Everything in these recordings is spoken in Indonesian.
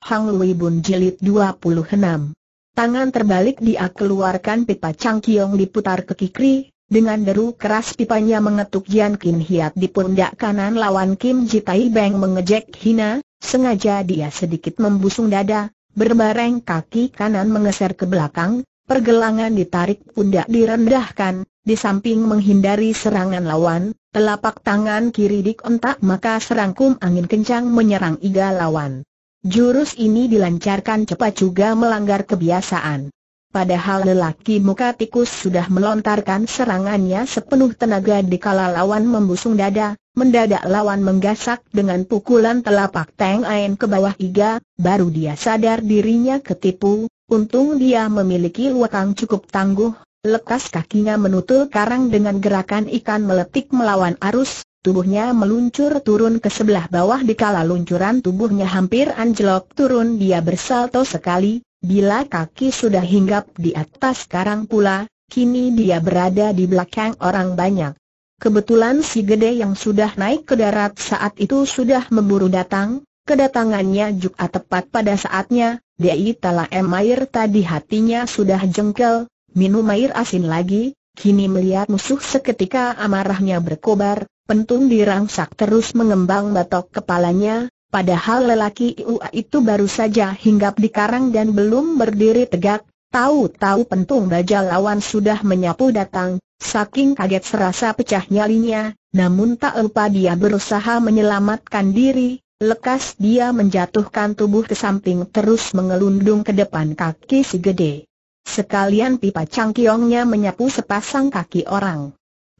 Hang Lui Bun Jilid 26. Tangan terbalik dia keluarkan pipa Kiong diputar ke kikri, dengan deru keras pipanya mengetuk Jian Kin Hiat di pundak kanan lawan Kim Tai Beng mengejek hina, sengaja dia sedikit membusung dada, berbareng kaki kanan mengeser ke belakang, pergelangan ditarik pundak direndahkan, di samping menghindari serangan lawan, telapak tangan kiri dikontak maka serangkum angin kencang menyerang iga lawan. Jurus ini dilancarkan cepat juga melanggar kebiasaan. Padahal lelaki muka tikus sudah melontarkan serangannya sepenuh tenaga di dikala lawan membusung dada, mendadak lawan menggasak dengan pukulan telapak tang Ain ke bawah iga, baru dia sadar dirinya ketipu, untung dia memiliki wakang cukup tangguh, lekas kakinya menutul karang dengan gerakan ikan meletik melawan arus, Tubuhnya meluncur turun ke sebelah bawah dikala luncuran tubuhnya hampir anjlok turun dia bersalto sekali, bila kaki sudah hinggap di atas karang pula, kini dia berada di belakang orang banyak. Kebetulan si gede yang sudah naik ke darat saat itu sudah memburu datang, kedatangannya juga tepat pada saatnya, dia telah em air tadi hatinya sudah jengkel, minum air asin lagi, Kini melihat musuh seketika amarahnya berkobar, Pentung dirangsak terus mengembang batok kepalanya, padahal lelaki Iua itu baru saja hinggap di karang dan belum berdiri tegak, tahu-tahu pentung baja lawan sudah menyapu datang, saking kaget serasa pecah nyalinya, namun tak lupa dia berusaha menyelamatkan diri, lekas dia menjatuhkan tubuh ke samping terus mengelundung ke depan kaki si gede. Sekalian pipa cangkiongnya menyapu sepasang kaki orang.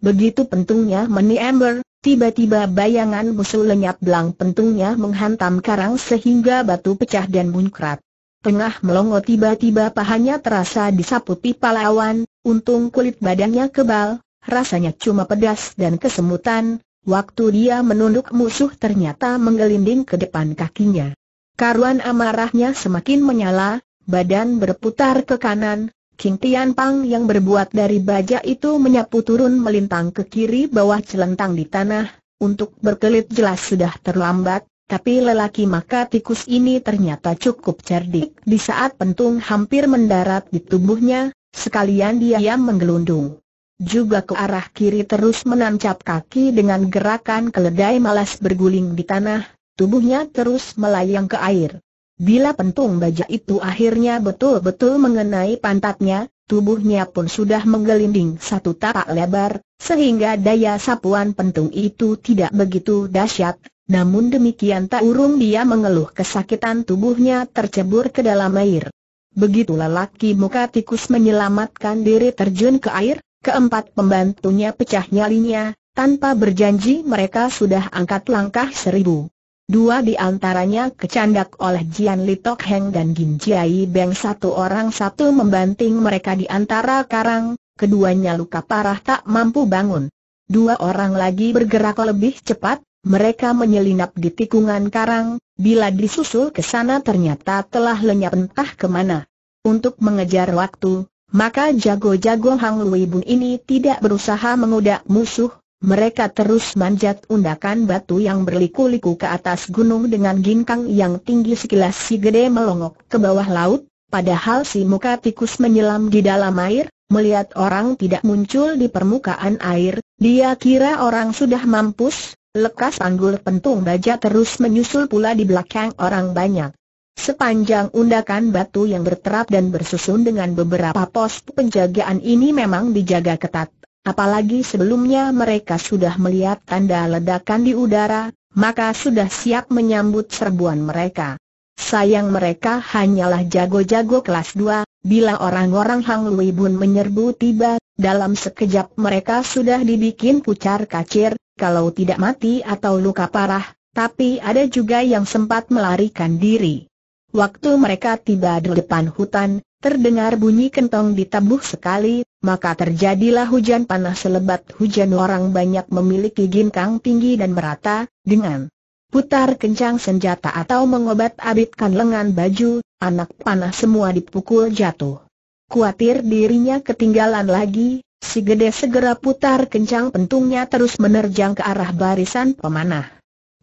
Begitu pentungnya meniember, tiba-tiba bayangan musuh lenyap belang pentungnya menghantam karang sehingga batu pecah dan muncrat. Tengah melongo tiba-tiba pahanya terasa disapu pipa lawan, untung kulit badannya kebal, rasanya cuma pedas dan kesemutan, waktu dia menunduk musuh ternyata menggelinding ke depan kakinya. Karuan amarahnya semakin menyala, badan berputar ke kanan, King Tian Pang yang berbuat dari baja itu menyapu turun melintang ke kiri bawah celentang di tanah, untuk berkelit jelas sudah terlambat, tapi lelaki maka tikus ini ternyata cukup cerdik. Di saat pentung hampir mendarat di tubuhnya, sekalian dia yang menggelundung. Juga ke arah kiri terus menancap kaki dengan gerakan keledai malas berguling di tanah, tubuhnya terus melayang ke air. Bila pentung baja itu akhirnya betul-betul mengenai pantatnya, tubuhnya pun sudah menggelinding satu tapak lebar, sehingga daya sapuan pentung itu tidak begitu dahsyat. Namun demikian tak urung dia mengeluh kesakitan tubuhnya tercebur ke dalam air. Begitulah laki muka tikus menyelamatkan diri terjun ke air, keempat pembantunya pecah nyalinya, tanpa berjanji mereka sudah angkat langkah seribu. Dua di antaranya kecandak oleh Jian Li Tok Heng dan Gin Jiai Beng satu orang satu membanting mereka di antara karang, keduanya luka parah tak mampu bangun. Dua orang lagi bergerak lebih cepat, mereka menyelinap di tikungan karang, bila disusul ke sana ternyata telah lenyap entah kemana. Untuk mengejar waktu, maka jago-jago Hang Lui Bun ini tidak berusaha mengudak musuh, mereka terus manjat undakan batu yang berliku-liku ke atas gunung dengan ginkang yang tinggi sekilas si gede melongok ke bawah laut, padahal si muka tikus menyelam di dalam air, melihat orang tidak muncul di permukaan air, dia kira orang sudah mampus, lekas anggul pentung baja terus menyusul pula di belakang orang banyak. Sepanjang undakan batu yang berterap dan bersusun dengan beberapa pos penjagaan ini memang dijaga ketat. Apalagi sebelumnya mereka sudah melihat tanda ledakan di udara, maka sudah siap menyambut serbuan mereka. Sayang mereka hanyalah jago-jago kelas 2, bila orang-orang Hang Lui menyerbu tiba, dalam sekejap mereka sudah dibikin pucar kacir, kalau tidak mati atau luka parah, tapi ada juga yang sempat melarikan diri. Waktu mereka tiba di depan hutan, Terdengar bunyi kentong ditabuh sekali, maka terjadilah hujan panas selebat hujan orang banyak memiliki ginkang tinggi dan merata, dengan putar kencang senjata atau mengobat abitkan lengan baju, anak panah semua dipukul jatuh. Kuatir dirinya ketinggalan lagi, si gede segera putar kencang pentungnya terus menerjang ke arah barisan pemanah.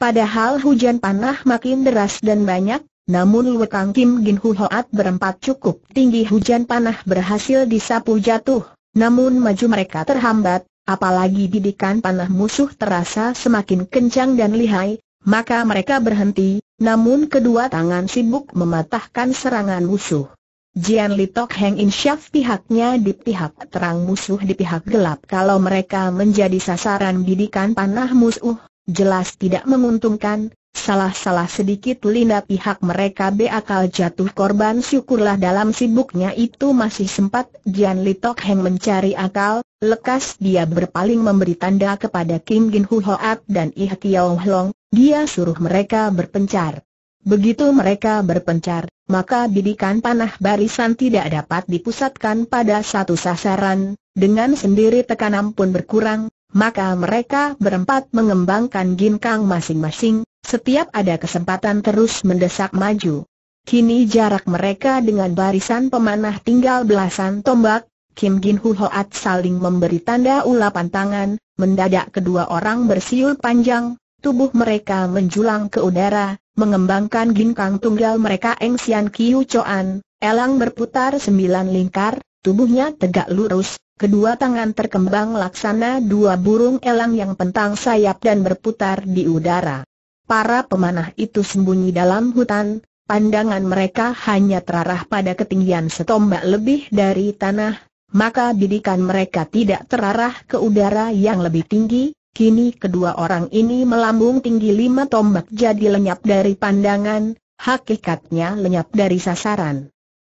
Padahal hujan panah makin deras dan banyak, namun Kang Kim Gin Hu Hoat berempat cukup tinggi hujan panah berhasil disapu jatuh, namun maju mereka terhambat, apalagi didikan panah musuh terasa semakin kencang dan lihai, maka mereka berhenti, namun kedua tangan sibuk mematahkan serangan musuh. Jian Li Tok Heng Insyaf pihaknya di pihak terang musuh di pihak gelap kalau mereka menjadi sasaran bidikan panah musuh, jelas tidak menguntungkan, salah-salah sedikit linda pihak mereka beakal jatuh korban syukurlah dalam sibuknya itu masih sempat Jian Li Tok Heng mencari akal, lekas dia berpaling memberi tanda kepada Kim Gin Hu Hoat dan Ih Kiao Long, dia suruh mereka berpencar. Begitu mereka berpencar, maka bidikan panah barisan tidak dapat dipusatkan pada satu sasaran, dengan sendiri tekanan pun berkurang, maka mereka berempat mengembangkan ginkang masing-masing, setiap ada kesempatan terus mendesak maju. Kini jarak mereka dengan barisan pemanah tinggal belasan tombak, Kim Gin Hu Hoat saling memberi tanda ulapan tangan, mendadak kedua orang bersiul panjang, tubuh mereka menjulang ke udara, mengembangkan ginkang tunggal mereka Eng Sian Kiu Choan, elang berputar sembilan lingkar, tubuhnya tegak lurus, kedua tangan terkembang laksana dua burung elang yang pentang sayap dan berputar di udara para pemanah itu sembunyi dalam hutan, pandangan mereka hanya terarah pada ketinggian setombak lebih dari tanah, maka bidikan mereka tidak terarah ke udara yang lebih tinggi, kini kedua orang ini melambung tinggi lima tombak jadi lenyap dari pandangan, hakikatnya lenyap dari sasaran.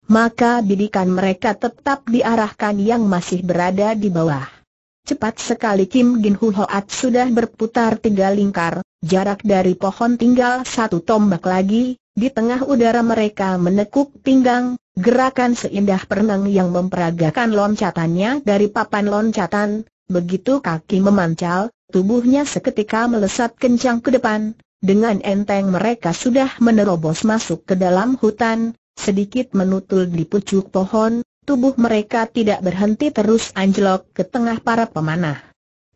Maka bidikan mereka tetap diarahkan yang masih berada di bawah. Cepat sekali Kim Gin Hu Hoat sudah berputar tiga lingkar, Jarak dari pohon tinggal satu tombak lagi, di tengah udara mereka menekuk pinggang, gerakan seindah perenang yang memperagakan loncatannya dari papan loncatan, begitu kaki memancal, tubuhnya seketika melesat kencang ke depan, dengan enteng mereka sudah menerobos masuk ke dalam hutan, sedikit menutul di pucuk pohon, tubuh mereka tidak berhenti terus anjlok ke tengah para pemanah.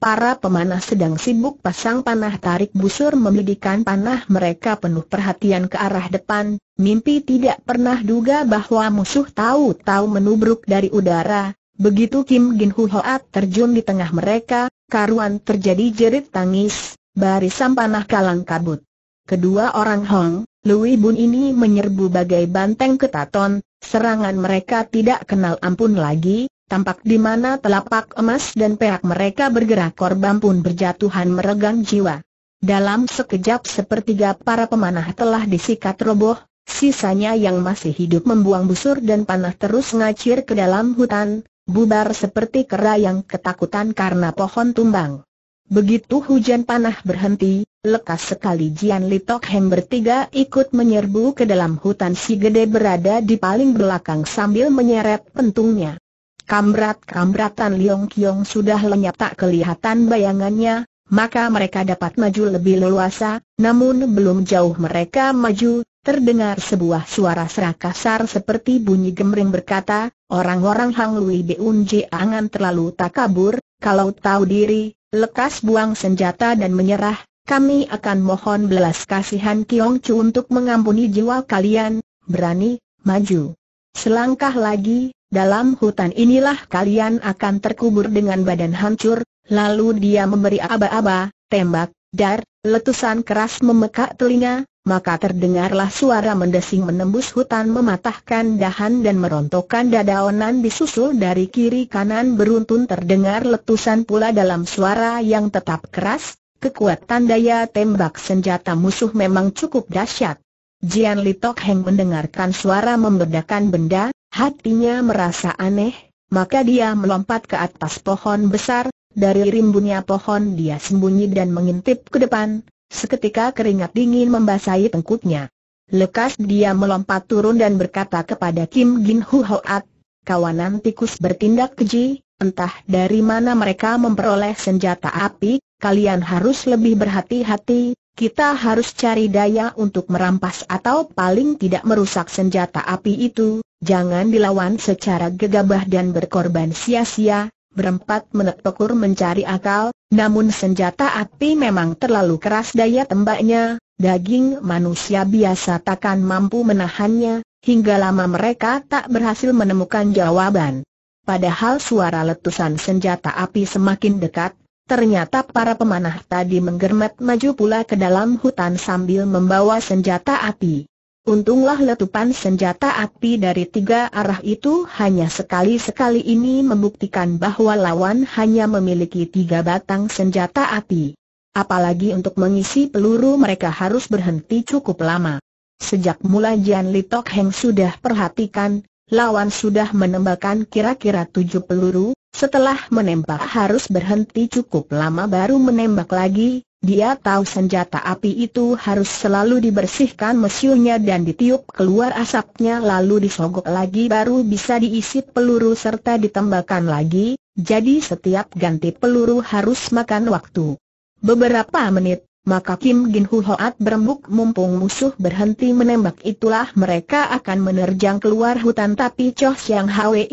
Para pemanah sedang sibuk pasang panah tarik busur membidikan panah mereka penuh perhatian ke arah depan, mimpi tidak pernah duga bahwa musuh tahu-tahu menubruk dari udara, begitu Kim Gin Hu Hoat terjun di tengah mereka, karuan terjadi jerit tangis, barisan panah kalang kabut. Kedua orang Hong, Lui Bun ini menyerbu bagai banteng ketaton, serangan mereka tidak kenal ampun lagi, Tampak di mana telapak emas dan perak mereka bergerak korban pun berjatuhan meregang jiwa. Dalam sekejap sepertiga para pemanah telah disikat roboh, sisanya yang masih hidup membuang busur dan panah terus ngacir ke dalam hutan, bubar seperti kera yang ketakutan karena pohon tumbang. Begitu hujan panah berhenti, lekas sekali Jian Litok Heng bertiga ikut menyerbu ke dalam hutan si gede berada di paling belakang sambil menyeret pentungnya. Kamrat-kamratan Liong Kiong sudah lenyap tak kelihatan bayangannya, maka mereka dapat maju lebih leluasa, namun belum jauh mereka maju, terdengar sebuah suara serak kasar seperti bunyi gemering berkata, orang-orang Hang Lui Beun angan terlalu tak kabur, kalau tahu diri, lekas buang senjata dan menyerah, kami akan mohon belas kasihan Kiong Chu untuk mengampuni jiwa kalian, berani, maju. Selangkah lagi, dalam hutan inilah kalian akan terkubur dengan badan hancur, lalu dia memberi aba-aba, tembak, dar, letusan keras memekak telinga, maka terdengarlah suara mendesing menembus hutan mematahkan dahan dan merontokkan dadaonan disusul dari kiri kanan beruntun terdengar letusan pula dalam suara yang tetap keras, kekuatan daya tembak senjata musuh memang cukup dahsyat. Jian Li Tok Heng mendengarkan suara membedakan benda, hatinya merasa aneh, maka dia melompat ke atas pohon besar, dari rimbunnya pohon dia sembunyi dan mengintip ke depan, seketika keringat dingin membasahi tengkuknya. Lekas dia melompat turun dan berkata kepada Kim Gin Hu Hoat, kawanan tikus bertindak keji, entah dari mana mereka memperoleh senjata api, kalian harus lebih berhati-hati, kita harus cari daya untuk merampas atau paling tidak merusak senjata api itu, jangan dilawan secara gegabah dan berkorban sia-sia, berempat menepukur mencari akal, namun senjata api memang terlalu keras daya tembaknya, daging manusia biasa takkan mampu menahannya, hingga lama mereka tak berhasil menemukan jawaban. Padahal suara letusan senjata api semakin dekat, Ternyata para pemanah tadi menggermet maju pula ke dalam hutan sambil membawa senjata api. Untunglah letupan senjata api dari tiga arah itu hanya sekali-sekali ini membuktikan bahwa lawan hanya memiliki tiga batang senjata api. Apalagi untuk mengisi peluru mereka harus berhenti cukup lama. Sejak mula Jian Litok Heng sudah perhatikan, lawan sudah menembakkan kira-kira tujuh peluru, setelah menembak harus berhenti cukup lama baru menembak lagi, dia tahu senjata api itu harus selalu dibersihkan mesiunya dan ditiup keluar asapnya lalu disogok lagi baru bisa diisi peluru serta ditembakkan lagi, jadi setiap ganti peluru harus makan waktu. Beberapa menit, maka Kim Gin Hu Hoat berembuk mumpung musuh berhenti menembak itulah mereka akan menerjang keluar hutan tapi Choh Siang Hwil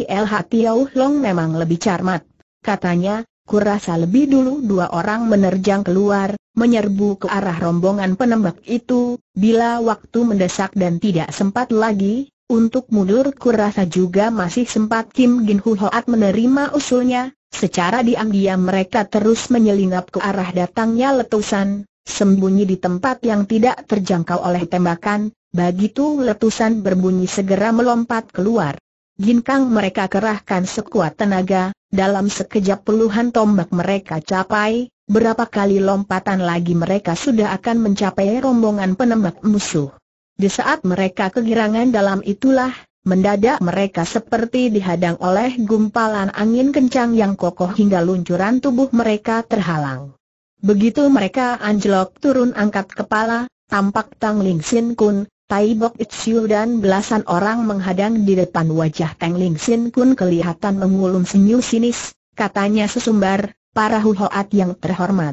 Tiau Long memang lebih cermat. Katanya, kurasa lebih dulu dua orang menerjang keluar, menyerbu ke arah rombongan penembak itu, bila waktu mendesak dan tidak sempat lagi, untuk mundur kurasa juga masih sempat Kim Gin Hu Hoat menerima usulnya, secara diam-diam mereka terus menyelinap ke arah datangnya letusan, sembunyi di tempat yang tidak terjangkau oleh tembakan, begitu letusan berbunyi segera melompat keluar. Ginkang mereka kerahkan sekuat tenaga, dalam sekejap puluhan tombak mereka capai, berapa kali lompatan lagi mereka sudah akan mencapai rombongan penembak musuh. Di saat mereka kegirangan dalam itulah, Mendadak mereka seperti dihadang oleh gumpalan angin kencang yang kokoh hingga luncuran tubuh mereka terhalang. Begitu mereka anjlok turun angkat kepala, tampak Tang Ling Sin Kun, Tai Bok Itchiu dan belasan orang menghadang di depan wajah Tang Ling Sin Kun kelihatan mengulung senyum sinis, katanya sesumbar, para Hoat yang terhormat.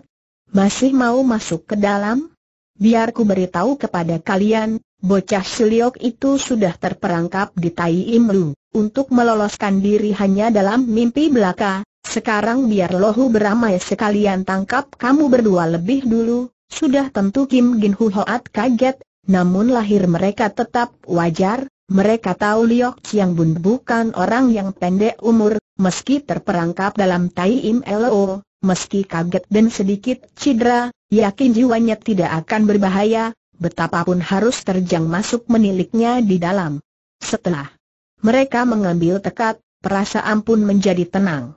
Masih mau masuk ke dalam? Biar ku beritahu kepada kalian, bocah Siliok itu sudah terperangkap di Tai Im Lu untuk meloloskan diri hanya dalam mimpi belaka, sekarang biar lohu beramai sekalian tangkap kamu berdua lebih dulu. Sudah tentu Kim Gin hoat kaget, namun lahir mereka tetap wajar. Mereka tahu Liok Chiang Bun bukan orang yang pendek umur, meski terperangkap dalam Tai Im Lo, meski kaget dan sedikit cedera, yakin jiwanya tidak akan berbahaya, betapapun harus terjang masuk meniliknya di dalam. Setelah mereka mengambil tekad, perasaan pun menjadi tenang.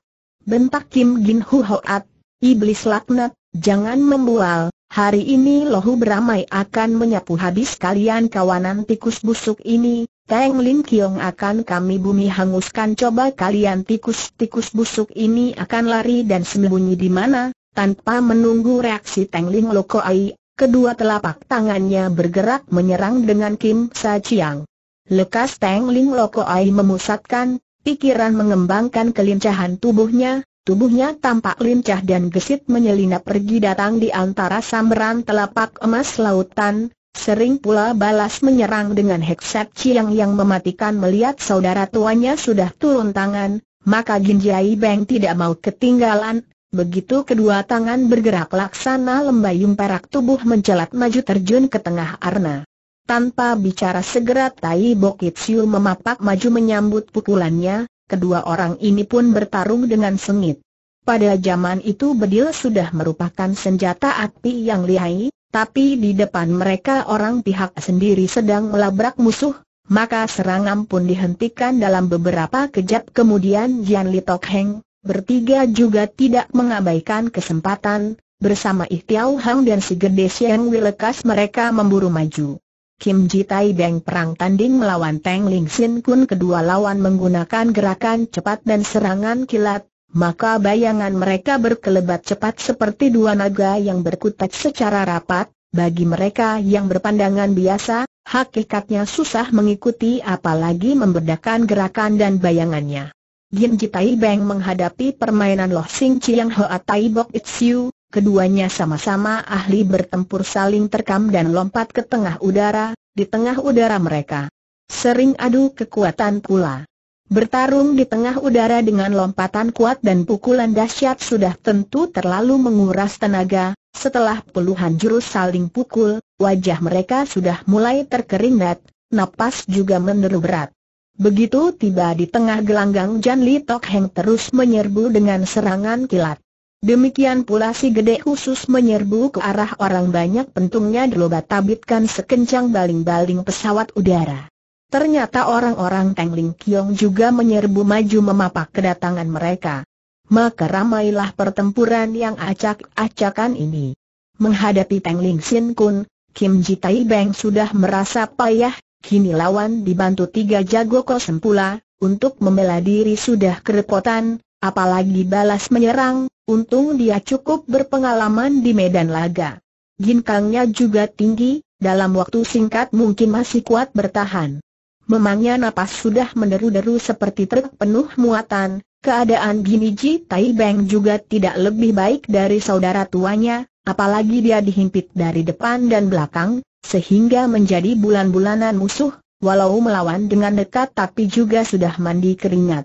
Bentak Kim Gin Hu Hoat, Iblis laknat, jangan membual, hari ini lohu beramai akan menyapu habis kalian kawanan tikus busuk ini, Teng Lin Kiong akan kami bumi hanguskan coba kalian tikus-tikus busuk ini akan lari dan sembunyi di mana, tanpa menunggu reaksi Teng Lin Loko Ai, kedua telapak tangannya bergerak menyerang dengan Kim Sa Chiang. Lekas Teng Ling Loko Ai memusatkan, pikiran mengembangkan kelincahan tubuhnya, tubuhnya tampak lincah dan gesit menyelinap pergi datang di antara samberan telapak emas lautan, sering pula balas menyerang dengan heksat ciang yang mematikan melihat saudara tuanya sudah turun tangan, maka Ginjai Beng tidak mau ketinggalan, Begitu kedua tangan bergerak laksana lembayung perak tubuh mencelat maju terjun ke tengah arna. Tanpa bicara segera Tai Bokit Siu memapak maju menyambut pukulannya, kedua orang ini pun bertarung dengan sengit. Pada zaman itu bedil sudah merupakan senjata api yang lihai, tapi di depan mereka orang pihak sendiri sedang melabrak musuh, maka serangan pun dihentikan dalam beberapa kejap kemudian Jian Li Tok Heng, bertiga juga tidak mengabaikan kesempatan, bersama Ihtiau Hang dan si Gede Siang Wilekas mereka memburu maju. Kim Ji tai Beng perang tanding melawan Tang Ling Sin Kun kedua lawan menggunakan gerakan cepat dan serangan kilat, maka bayangan mereka berkelebat cepat seperti dua naga yang berkutat secara rapat, bagi mereka yang berpandangan biasa, hakikatnya susah mengikuti apalagi membedakan gerakan dan bayangannya. Ji tai Beng menghadapi permainan Loh Sing Chiang Hoa Tai Bok Siu, Keduanya sama-sama ahli bertempur saling terkam dan lompat ke tengah udara, di tengah udara mereka. Sering adu kekuatan pula. Bertarung di tengah udara dengan lompatan kuat dan pukulan dahsyat sudah tentu terlalu menguras tenaga, setelah puluhan jurus saling pukul, wajah mereka sudah mulai terkeringat, napas juga meneru berat. Begitu tiba di tengah gelanggang Jan Li Tok Heng terus menyerbu dengan serangan kilat. Demikian pula si gede khusus menyerbu ke arah orang banyak pentungnya deloba tabitkan sekencang baling-baling pesawat udara. Ternyata orang-orang Teng Ling Kiong juga menyerbu maju memapak kedatangan mereka. Maka ramailah pertempuran yang acak-acakan ini. Menghadapi Teng Ling Sin Kun, Kim Ji Tai Beng sudah merasa payah, kini lawan dibantu tiga jago kosempula, untuk membela diri sudah kerepotan, Apalagi balas menyerang, untung dia cukup berpengalaman di medan laga. Ginkangnya juga tinggi, dalam waktu singkat mungkin masih kuat bertahan. Memangnya napas sudah meneru deru seperti truk penuh muatan, keadaan Ji Tai Beng juga tidak lebih baik dari saudara tuanya, apalagi dia dihimpit dari depan dan belakang, sehingga menjadi bulan-bulanan musuh, walau melawan dengan dekat tapi juga sudah mandi keringat.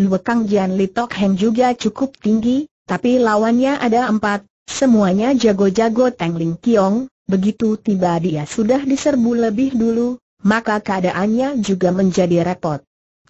Luekang Jian Litok Heng juga cukup tinggi, tapi lawannya ada empat, semuanya jago-jago Teng Ling Kiong, begitu tiba dia sudah diserbu lebih dulu, maka keadaannya juga menjadi repot.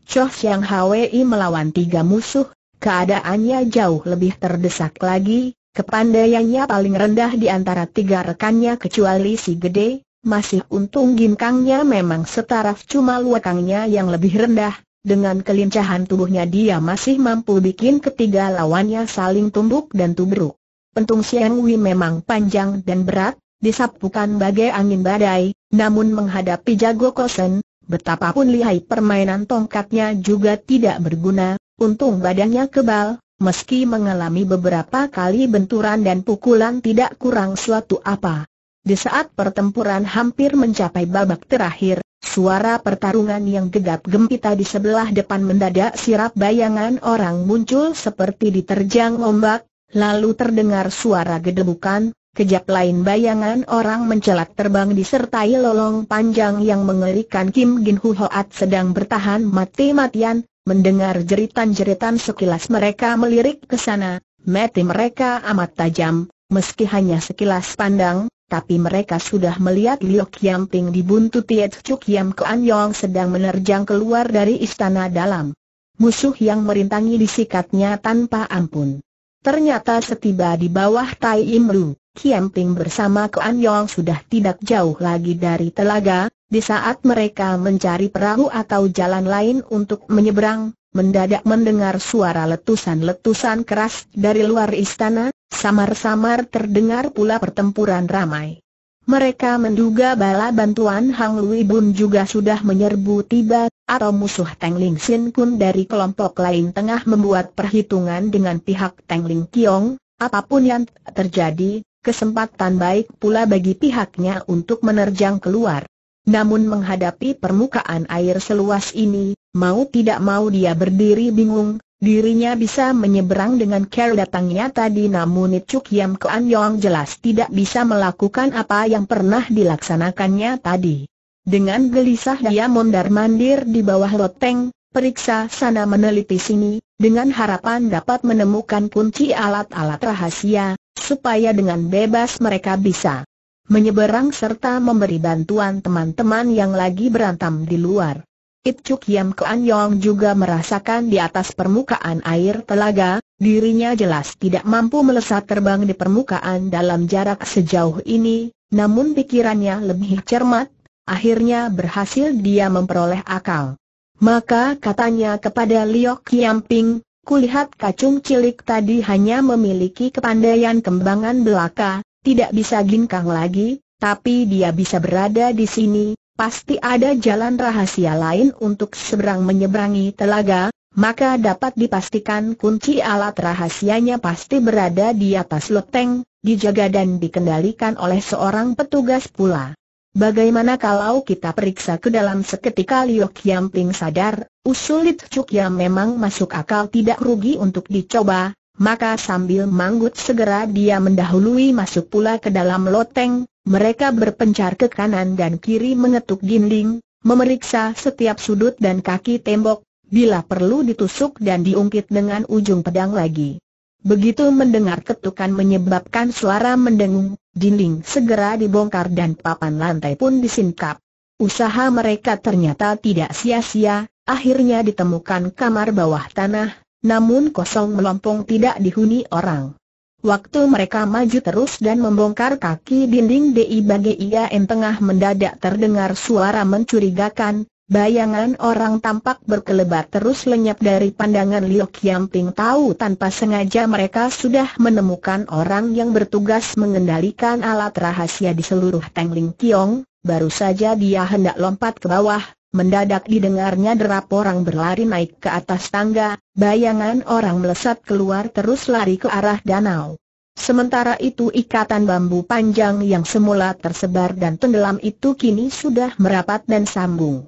Choh Siang Hwi melawan tiga musuh, keadaannya jauh lebih terdesak lagi, kepandaiannya paling rendah di antara tiga rekannya kecuali si gede, masih untung ginkangnya memang setara cuma luakangnya yang lebih rendah, dengan kelincahan tubuhnya dia masih mampu bikin ketiga lawannya saling tumbuk dan tubruk. Pentung Siang Wei memang panjang dan berat, disapukan bagai angin badai, namun menghadapi Jago Kosen, betapapun lihai permainan tongkatnya juga tidak berguna, untung badannya kebal, meski mengalami beberapa kali benturan dan pukulan tidak kurang suatu apa. Di saat pertempuran hampir mencapai babak terakhir, Suara pertarungan yang gegap gempita di sebelah depan mendadak sirap bayangan orang muncul seperti diterjang ombak, lalu terdengar suara gedebukan, kejap lain bayangan orang mencelat terbang disertai lolong panjang yang mengerikan Kim Gin Hu Hoat sedang bertahan mati-matian, mendengar jeritan-jeritan sekilas mereka melirik ke sana, mati mereka amat tajam, meski hanya sekilas pandang, tapi mereka sudah melihat Liok Qiangping dibuntut dibuntu Tiet Chuk Kuan Yong sedang menerjang keluar dari istana dalam. Musuh yang merintangi disikatnya tanpa ampun. Ternyata setiba di bawah Tai Im Lu, Kiam bersama Kuan Yong sudah tidak jauh lagi dari telaga, di saat mereka mencari perahu atau jalan lain untuk menyeberang, mendadak mendengar suara letusan-letusan keras dari luar istana, samar-samar terdengar pula pertempuran ramai. Mereka menduga bala bantuan Hang Lui Bun juga sudah menyerbu tiba, atau musuh Teng Ling Sin Kun dari kelompok lain tengah membuat perhitungan dengan pihak Teng Ling Kiong, apapun yang terjadi, kesempatan baik pula bagi pihaknya untuk menerjang keluar. Namun menghadapi permukaan air seluas ini, mau tidak mau dia berdiri bingung, dirinya bisa menyeberang dengan care datangnya tadi namun Cuk Yam Kuan Yong jelas tidak bisa melakukan apa yang pernah dilaksanakannya tadi. Dengan gelisah dia mondar-mandir di bawah loteng, periksa sana meneliti sini, dengan harapan dapat menemukan kunci alat-alat rahasia, supaya dengan bebas mereka bisa menyeberang serta memberi bantuan teman-teman yang lagi berantem di luar. It Chuk Yam Kuan Yong juga merasakan di atas permukaan air telaga, dirinya jelas tidak mampu melesat terbang di permukaan dalam jarak sejauh ini, namun pikirannya lebih cermat, akhirnya berhasil dia memperoleh akal. Maka katanya kepada Liok Ping, kulihat kacung cilik tadi hanya memiliki kepandaian kembangan belaka, tidak bisa ginkang lagi, tapi dia bisa berada di sini, pasti ada jalan rahasia lain untuk seberang menyeberangi telaga, maka dapat dipastikan kunci alat rahasianya pasti berada di atas loteng, dijaga dan dikendalikan oleh seorang petugas pula. Bagaimana kalau kita periksa ke dalam seketika Liok Yamping sadar, usul Cuk yang memang masuk akal tidak rugi untuk dicoba, maka sambil manggut segera dia mendahului masuk pula ke dalam loteng, mereka berpencar ke kanan dan kiri mengetuk dinding, memeriksa setiap sudut dan kaki tembok, bila perlu ditusuk dan diungkit dengan ujung pedang lagi. Begitu mendengar ketukan menyebabkan suara mendengung, dinding segera dibongkar dan papan lantai pun disingkap. Usaha mereka ternyata tidak sia-sia, akhirnya ditemukan kamar bawah tanah, namun kosong melompong tidak dihuni orang. Waktu mereka maju terus dan membongkar kaki dinding DI bagi yang tengah mendadak terdengar suara mencurigakan, bayangan orang tampak berkelebat terus lenyap dari pandangan Liu Qiangping tahu tanpa sengaja mereka sudah menemukan orang yang bertugas mengendalikan alat rahasia di seluruh Tengling Tiong, baru saja dia hendak lompat ke bawah, Mendadak didengarnya derap orang berlari naik ke atas tangga, bayangan orang melesat keluar terus lari ke arah danau. Sementara itu ikatan bambu panjang yang semula tersebar dan tenggelam itu kini sudah merapat dan sambung.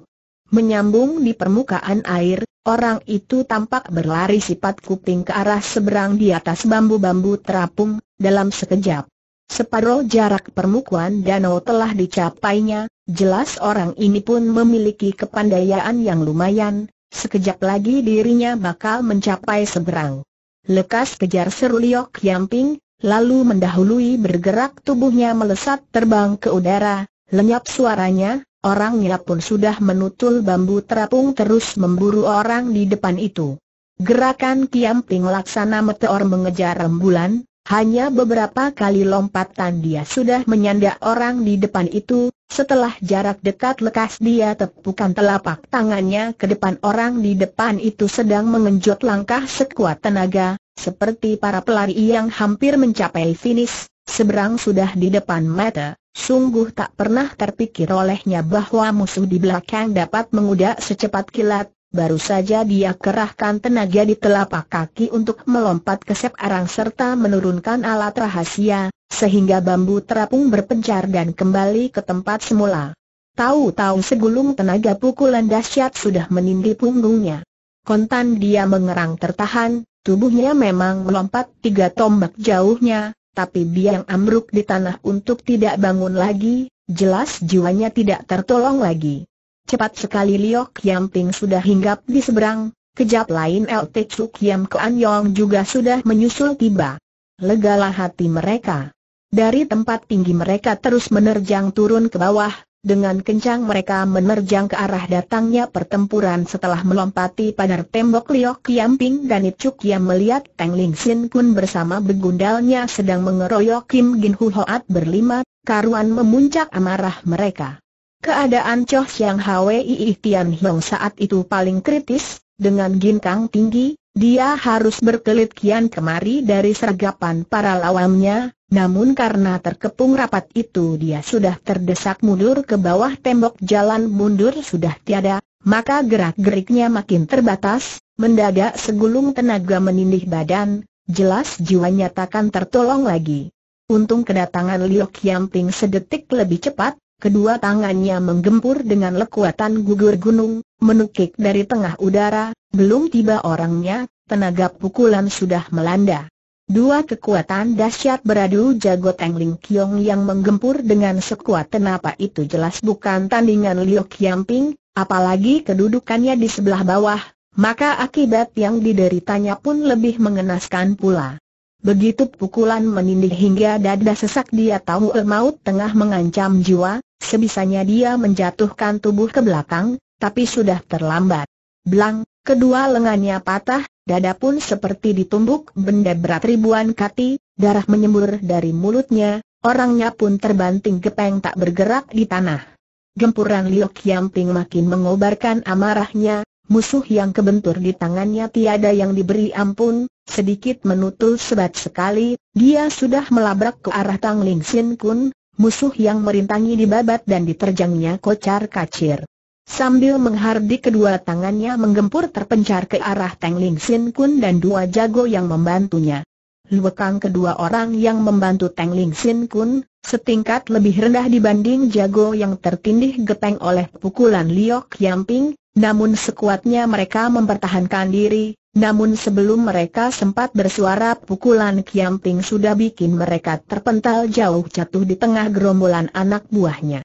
Menyambung di permukaan air, orang itu tampak berlari sifat kuping ke arah seberang di atas bambu-bambu terapung, dalam sekejap. Separuh jarak permukaan danau telah dicapainya, Jelas orang ini pun memiliki kepandaian yang lumayan, sekejap lagi dirinya bakal mencapai seberang. Lekas kejar seru Yamping, lalu mendahului bergerak tubuhnya melesat terbang ke udara, lenyap suaranya, orangnya pun sudah menutul bambu terapung terus memburu orang di depan itu. Gerakan Kiamping laksana meteor mengejar rembulan, hanya beberapa kali lompatan dia sudah menyanda orang di depan itu, setelah jarak dekat lekas dia tepukan telapak tangannya ke depan orang di depan itu sedang mengenjot langkah sekuat tenaga, seperti para pelari yang hampir mencapai finish, seberang sudah di depan mata. Sungguh tak pernah terpikir olehnya bahwa musuh di belakang dapat mengudak secepat kilat, Baru saja dia kerahkan tenaga di telapak kaki untuk melompat ke sep arang serta menurunkan alat rahasia, sehingga bambu terapung berpencar dan kembali ke tempat semula. Tahu-tahu segulung tenaga pukulan dahsyat sudah menindih punggungnya. Kontan dia mengerang tertahan, tubuhnya memang melompat tiga tombak jauhnya, tapi biang yang ambruk di tanah untuk tidak bangun lagi, jelas jiwanya tidak tertolong lagi. Cepat sekali Liok Yamping sudah hinggap di seberang, kejap lain LT Chuk Yam Kuan Yong juga sudah menyusul tiba. Legalah hati mereka. Dari tempat tinggi mereka terus menerjang turun ke bawah, dengan kencang mereka menerjang ke arah datangnya pertempuran setelah melompati pagar tembok Liok Yamping dan Chuk Yam melihat Teng Ling Sin Kun bersama begundalnya sedang mengeroyok Kim Gin Hu Hoat berlima, karuan memuncak amarah mereka. Keadaan Choh Siang Hwi Tian Hiong saat itu paling kritis, dengan ginkang tinggi, dia harus berkelit kian kemari dari sergapan para lawannya, namun karena terkepung rapat itu dia sudah terdesak mundur ke bawah tembok jalan mundur sudah tiada, maka gerak-geriknya makin terbatas, mendadak segulung tenaga menindih badan, jelas jiwanya takkan tertolong lagi. Untung kedatangan Liu Kiamping sedetik lebih cepat, Kedua tangannya menggempur dengan lekuatan gugur gunung, menukik dari tengah udara, belum tiba orangnya, tenaga pukulan sudah melanda. Dua kekuatan dahsyat beradu jago Teng Ling Kiong yang menggempur dengan sekuat tenaga itu jelas bukan tandingan Liu Qiangping, apalagi kedudukannya di sebelah bawah, maka akibat yang dideritanya pun lebih mengenaskan pula. Begitu pukulan menindih hingga dada sesak dia tahu eh, maut tengah mengancam jiwa, sebisanya dia menjatuhkan tubuh ke belakang, tapi sudah terlambat. Blang, kedua lengannya patah, dada pun seperti ditumbuk benda berat ribuan kati, darah menyembur dari mulutnya, orangnya pun terbanting gepeng tak bergerak di tanah. Gempuran Liok Yamping makin mengobarkan amarahnya, Musuh yang kebentur di tangannya tiada yang diberi ampun, sedikit menutul sebat sekali, dia sudah melabrak ke arah Tang Ling Sin Kun, musuh yang merintangi di babat dan diterjangnya kocar kacir. Sambil menghardik kedua tangannya menggempur terpencar ke arah Tang Ling Sin Kun dan dua jago yang membantunya. Luekang kedua orang yang membantu Tang Ling Sin Kun, setingkat lebih rendah dibanding jago yang tertindih geteng oleh pukulan Liok Yamping, namun sekuatnya mereka mempertahankan diri, namun sebelum mereka sempat bersuara pukulan Kiamping sudah bikin mereka terpental jauh jatuh di tengah gerombolan anak buahnya.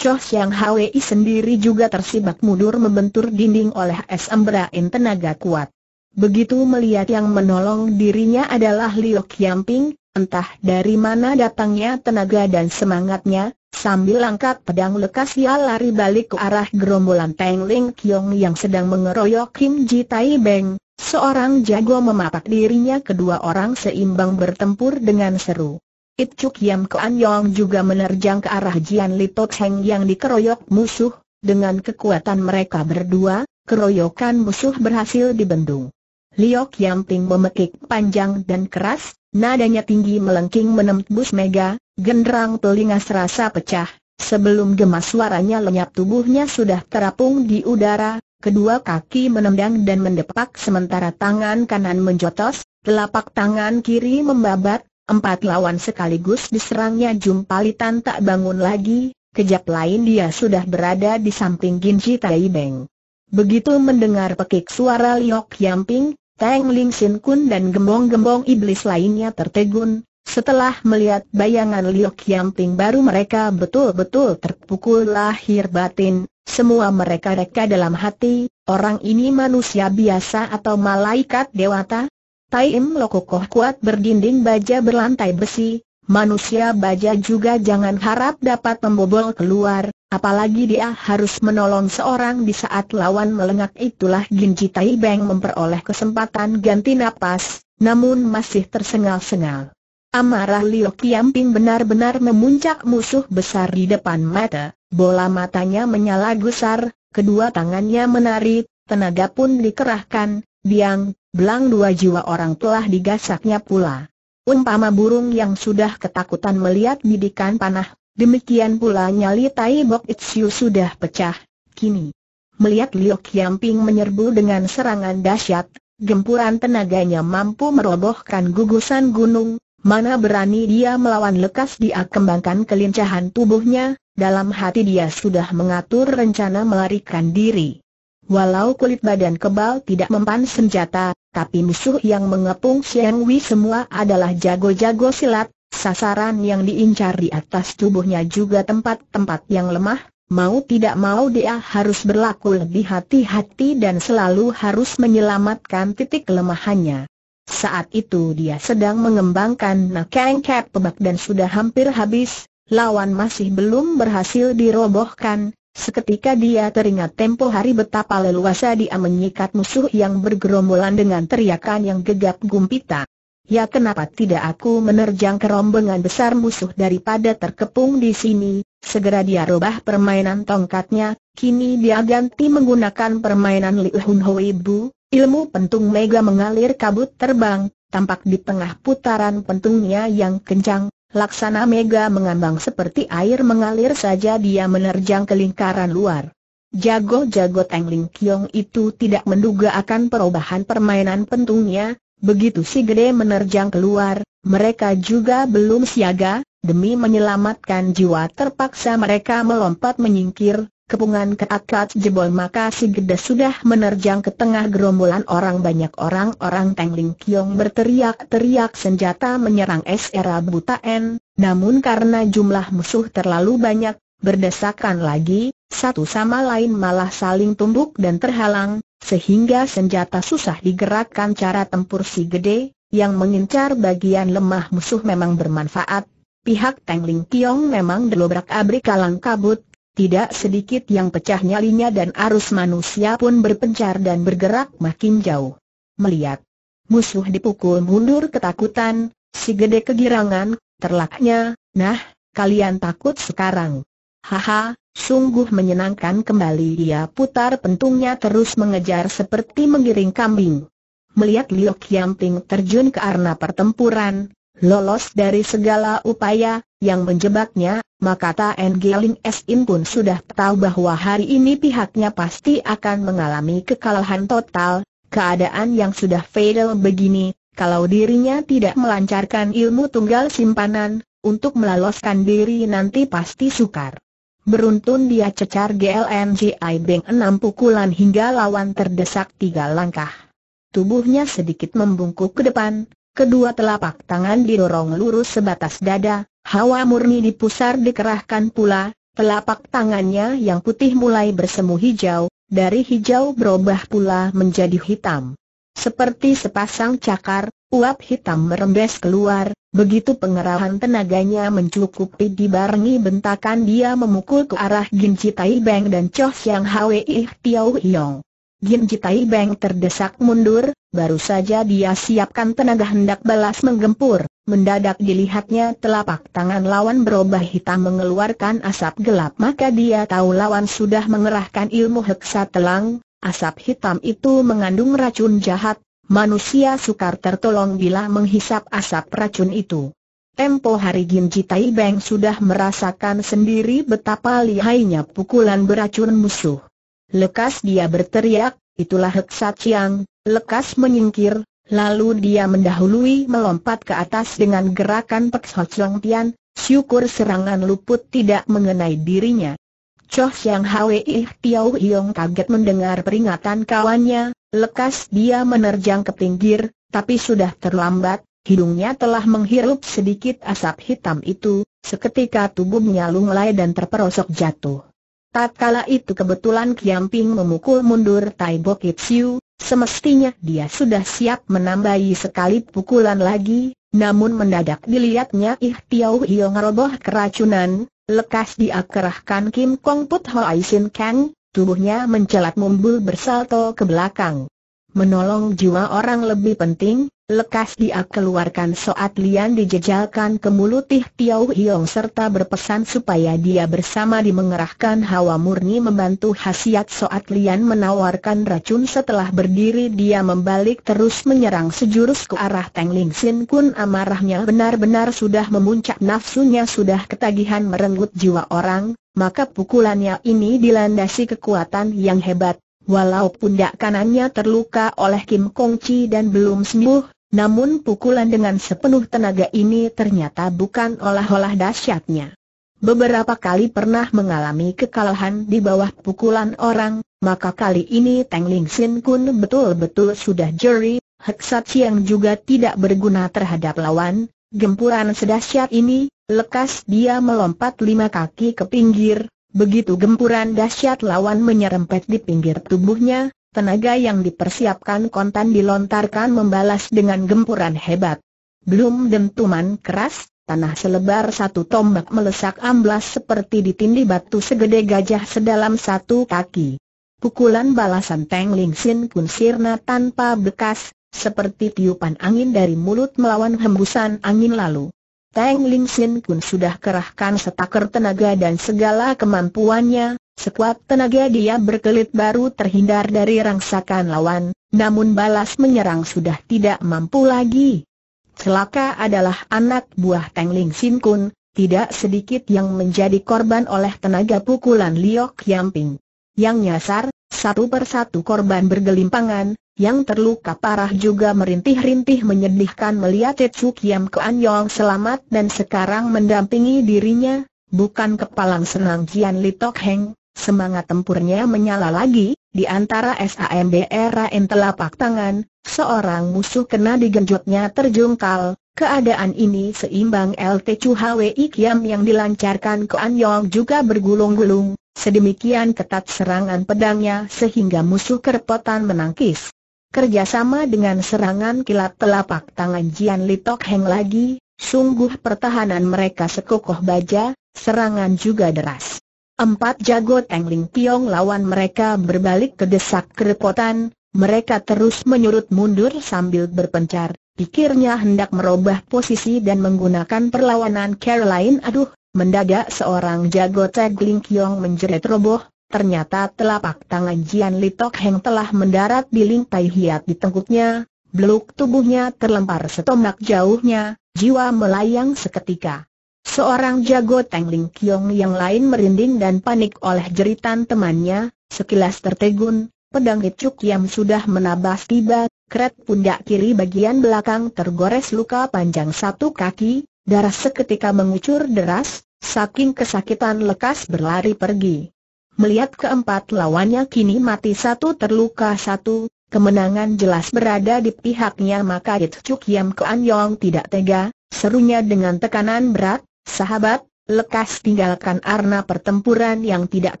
Choh Siang Hwi sendiri juga tersibak mundur membentur dinding oleh es embrain tenaga kuat. Begitu melihat yang menolong dirinya adalah Liu Kiamping, Entah dari mana datangnya tenaga dan semangatnya, sambil angkat pedang lekas ia lari balik ke arah gerombolan Teng Ling Kiong yang sedang mengeroyok Kim Ji Tai Beng. Seorang jago memapak dirinya kedua orang seimbang bertempur dengan seru. It Chuk Yam Kuan Yong juga menerjang ke arah Jian Li Tok Heng yang dikeroyok musuh, dengan kekuatan mereka berdua, keroyokan musuh berhasil dibendung. Liok Yang Ting memekik panjang dan keras, Nadanya tinggi melengking menembus mega, genderang telinga serasa pecah. Sebelum gemas suaranya lenyap tubuhnya sudah terapung di udara, kedua kaki menendang dan mendepak sementara tangan kanan menjotos, telapak tangan kiri membabat, empat lawan sekaligus diserangnya jumpalitan tak bangun lagi, kejap lain dia sudah berada di samping Ginji Taibeng. Begitu mendengar pekik suara Liok Yamping, Tang Ling Sin Kun dan gembong-gembong iblis lainnya tertegun, setelah melihat bayangan Liu Qiang Ting baru mereka betul-betul terpukul lahir batin, semua mereka reka dalam hati, orang ini manusia biasa atau malaikat dewata? Tai Taim Lokokoh kuat berdinding baja berlantai besi, manusia baja juga jangan harap dapat membobol keluar, Apalagi dia harus menolong seorang di saat lawan melengak itulah Ginji Tai Beng memperoleh kesempatan ganti napas, namun masih tersengal-sengal. Amarah Liu Ping benar-benar memuncak musuh besar di depan mata, bola matanya menyala gusar, kedua tangannya menarik, tenaga pun dikerahkan, biang, belang dua jiwa orang telah digasaknya pula. Umpama burung yang sudah ketakutan melihat bidikan panah, Demikian pula nyali Tai Bok Itsu sudah pecah, kini. Melihat Liu Qiangping menyerbu dengan serangan dahsyat, gempuran tenaganya mampu merobohkan gugusan gunung, mana berani dia melawan lekas dia kembangkan kelincahan tubuhnya, dalam hati dia sudah mengatur rencana melarikan diri. Walau kulit badan kebal tidak mempan senjata, tapi musuh yang mengepung Xiang Wei semua adalah jago-jago silat, sasaran yang diincar di atas tubuhnya juga tempat-tempat yang lemah, mau tidak mau dia harus berlaku lebih hati-hati dan selalu harus menyelamatkan titik kelemahannya. Saat itu dia sedang mengembangkan Nakeng cap Pebak dan sudah hampir habis, lawan masih belum berhasil dirobohkan, Seketika dia teringat tempo hari betapa leluasa dia menyikat musuh yang bergerombolan dengan teriakan yang gegap gumpita. Ya kenapa tidak aku menerjang kerombongan besar musuh daripada terkepung di sini, segera dia rubah permainan tongkatnya, kini dia ganti menggunakan permainan Li Hun Ho Ibu, ilmu pentung mega mengalir kabut terbang, tampak di tengah putaran pentungnya yang kencang, laksana mega mengambang seperti air mengalir saja dia menerjang ke lingkaran luar. Jago-jago Teng Ling itu tidak menduga akan perubahan permainan pentungnya, Begitu si gede menerjang keluar, mereka juga belum siaga, demi menyelamatkan jiwa terpaksa mereka melompat menyingkir, kepungan ke atas jebol maka si gede sudah menerjang ke tengah gerombolan orang banyak orang-orang Teng Ling Kiong berteriak-teriak senjata menyerang S.R.A. Buta N, namun karena jumlah musuh terlalu banyak, berdesakan lagi, satu sama lain malah saling tumbuk dan terhalang, sehingga senjata susah digerakkan cara tempur si gede, yang mengincar bagian lemah musuh memang bermanfaat. Pihak tangling Ling Tiong memang delobrak abrik kalang kabut, tidak sedikit yang pecah nyalinya dan arus manusia pun berpencar dan bergerak makin jauh. Melihat musuh dipukul mundur ketakutan, si gede kegirangan, terlaknya, nah, kalian takut sekarang. Haha, Sungguh menyenangkan kembali ia putar pentungnya terus mengejar seperti menggiring kambing. Melihat Liu Kiamping terjun ke arena pertempuran, lolos dari segala upaya yang menjebaknya, maka Taen Giling Sin pun sudah tahu bahwa hari ini pihaknya pasti akan mengalami kekalahan total. Keadaan yang sudah fatal begini, kalau dirinya tidak melancarkan ilmu tunggal simpanan, untuk meloloskan diri nanti pasti sukar. Beruntun dia cecar GLMJI Beng enam pukulan hingga lawan terdesak tiga langkah. Tubuhnya sedikit membungkuk ke depan, kedua telapak tangan didorong lurus sebatas dada, hawa murni dipusar dikerahkan pula, telapak tangannya yang putih mulai bersemu hijau, dari hijau berubah pula menjadi hitam. Seperti sepasang cakar, uap hitam merembes keluar, Begitu pengerahan tenaganya mencukupi dibarengi bentakan dia memukul ke arah Gin Jitai Beng dan Cho yang Hwei tiau Hiong. Gin Jitai Beng terdesak mundur, baru saja dia siapkan tenaga hendak balas menggempur, mendadak dilihatnya telapak tangan lawan berubah hitam mengeluarkan asap gelap maka dia tahu lawan sudah mengerahkan ilmu heksa telang, Asap hitam itu mengandung racun jahat, Manusia sukar tertolong bila menghisap asap racun itu. Tempo hari Ginji Tai Beng sudah merasakan sendiri betapa lihainya pukulan beracun musuh. Lekas dia berteriak, itulah Heksa Chiang, lekas menyingkir, lalu dia mendahului melompat ke atas dengan gerakan Pek Ho Tian, syukur serangan luput tidak mengenai dirinya. Choh Yang Hwi Tiau Hiong kaget mendengar peringatan kawannya, lekas dia menerjang ke pinggir, tapi sudah terlambat, hidungnya telah menghirup sedikit asap hitam itu, seketika tubuhnya lunglai dan terperosok jatuh. Tatkala itu kebetulan Kiamping memukul mundur Tai Bokit Siu, semestinya dia sudah siap menambahi sekali pukulan lagi, namun mendadak dilihatnya Ih Tiau Hiong roboh keracunan, Lekas dia kerahkan Kim Kong Put Hoi Sin Kang, tubuhnya mencelat mumbul bersalto ke belakang. Menolong jiwa orang lebih penting, Lekas dia keluarkan soat lian dijejalkan ke mulut Tih Tiau Hiong serta berpesan supaya dia bersama dimengerahkan hawa murni membantu khasiat soat lian menawarkan racun setelah berdiri dia membalik terus menyerang sejurus ke arah Teng Ling Sin Kun amarahnya benar-benar sudah memuncak nafsunya sudah ketagihan merenggut jiwa orang, maka pukulannya ini dilandasi kekuatan yang hebat. walaupun dak kanannya terluka oleh Kim Kong Chi dan belum sembuh, namun pukulan dengan sepenuh tenaga ini ternyata bukan olah-olah dahsyatnya. Beberapa kali pernah mengalami kekalahan di bawah pukulan orang, maka kali ini Teng Ling Sin Kun betul-betul sudah jeri, heksat Siang juga tidak berguna terhadap lawan, gempuran sedahsyat ini, lekas dia melompat lima kaki ke pinggir, begitu gempuran dahsyat lawan menyerempet di pinggir tubuhnya, Tenaga yang dipersiapkan kontan dilontarkan membalas dengan gempuran hebat. Belum dentuman keras, tanah selebar satu tombak melesak amblas seperti ditindih batu segede gajah sedalam satu kaki. Pukulan balasan Teng Ling Sin pun sirna tanpa bekas, seperti tiupan angin dari mulut melawan hembusan angin lalu. Tang Ling Xin pun sudah kerahkan setaker tenaga dan segala kemampuannya, sekuat tenaga dia berkelit baru terhindar dari rangsakan lawan, namun balas menyerang sudah tidak mampu lagi. Celaka adalah anak buah Tang Ling Xin Kun, tidak sedikit yang menjadi korban oleh tenaga pukulan Liok Yamping. Yang nyasar, satu persatu korban bergelimpangan, yang terluka parah juga merintih-rintih menyedihkan melihat Chu Kiam Kuan Yong selamat dan sekarang mendampingi dirinya, bukan kepalang senang Jian Li Heng, semangat tempurnya menyala lagi, di antara SAMBRN telapak tangan, seorang musuh kena digenjotnya terjungkal, Keadaan ini seimbang LT Chu Hwi Kiam yang dilancarkan ke Yong juga bergulung-gulung, Sedemikian ketat serangan pedangnya sehingga musuh kerepotan menangkis. Kerjasama dengan serangan kilat telapak tangan Jian Litok Heng lagi, sungguh pertahanan mereka sekokoh baja, serangan juga deras. Empat jago Tengling Piong lawan mereka berbalik ke desak kerepotan, mereka terus menyurut mundur sambil berpencar, pikirnya hendak merubah posisi dan menggunakan perlawanan Caroline aduh, Mendadak seorang jago Teg Ling Kiong menjerit roboh, ternyata telapak tangan Jian Li Tok Heng telah mendarat di lintai hiat di tengkuknya, beluk tubuhnya terlempar setomak jauhnya, jiwa melayang seketika. Seorang jago Teng Ling yang lain merinding dan panik oleh jeritan temannya, sekilas tertegun, pedang Hicuk yang sudah menabas tiba, kret pundak kiri bagian belakang tergores luka panjang satu kaki, darah seketika mengucur deras, Saking kesakitan lekas berlari pergi. Melihat keempat lawannya kini mati satu terluka satu, kemenangan jelas berada di pihaknya maka It Chuk Yam Kuan Yong tidak tega, serunya dengan tekanan berat, sahabat, lekas tinggalkan arna pertempuran yang tidak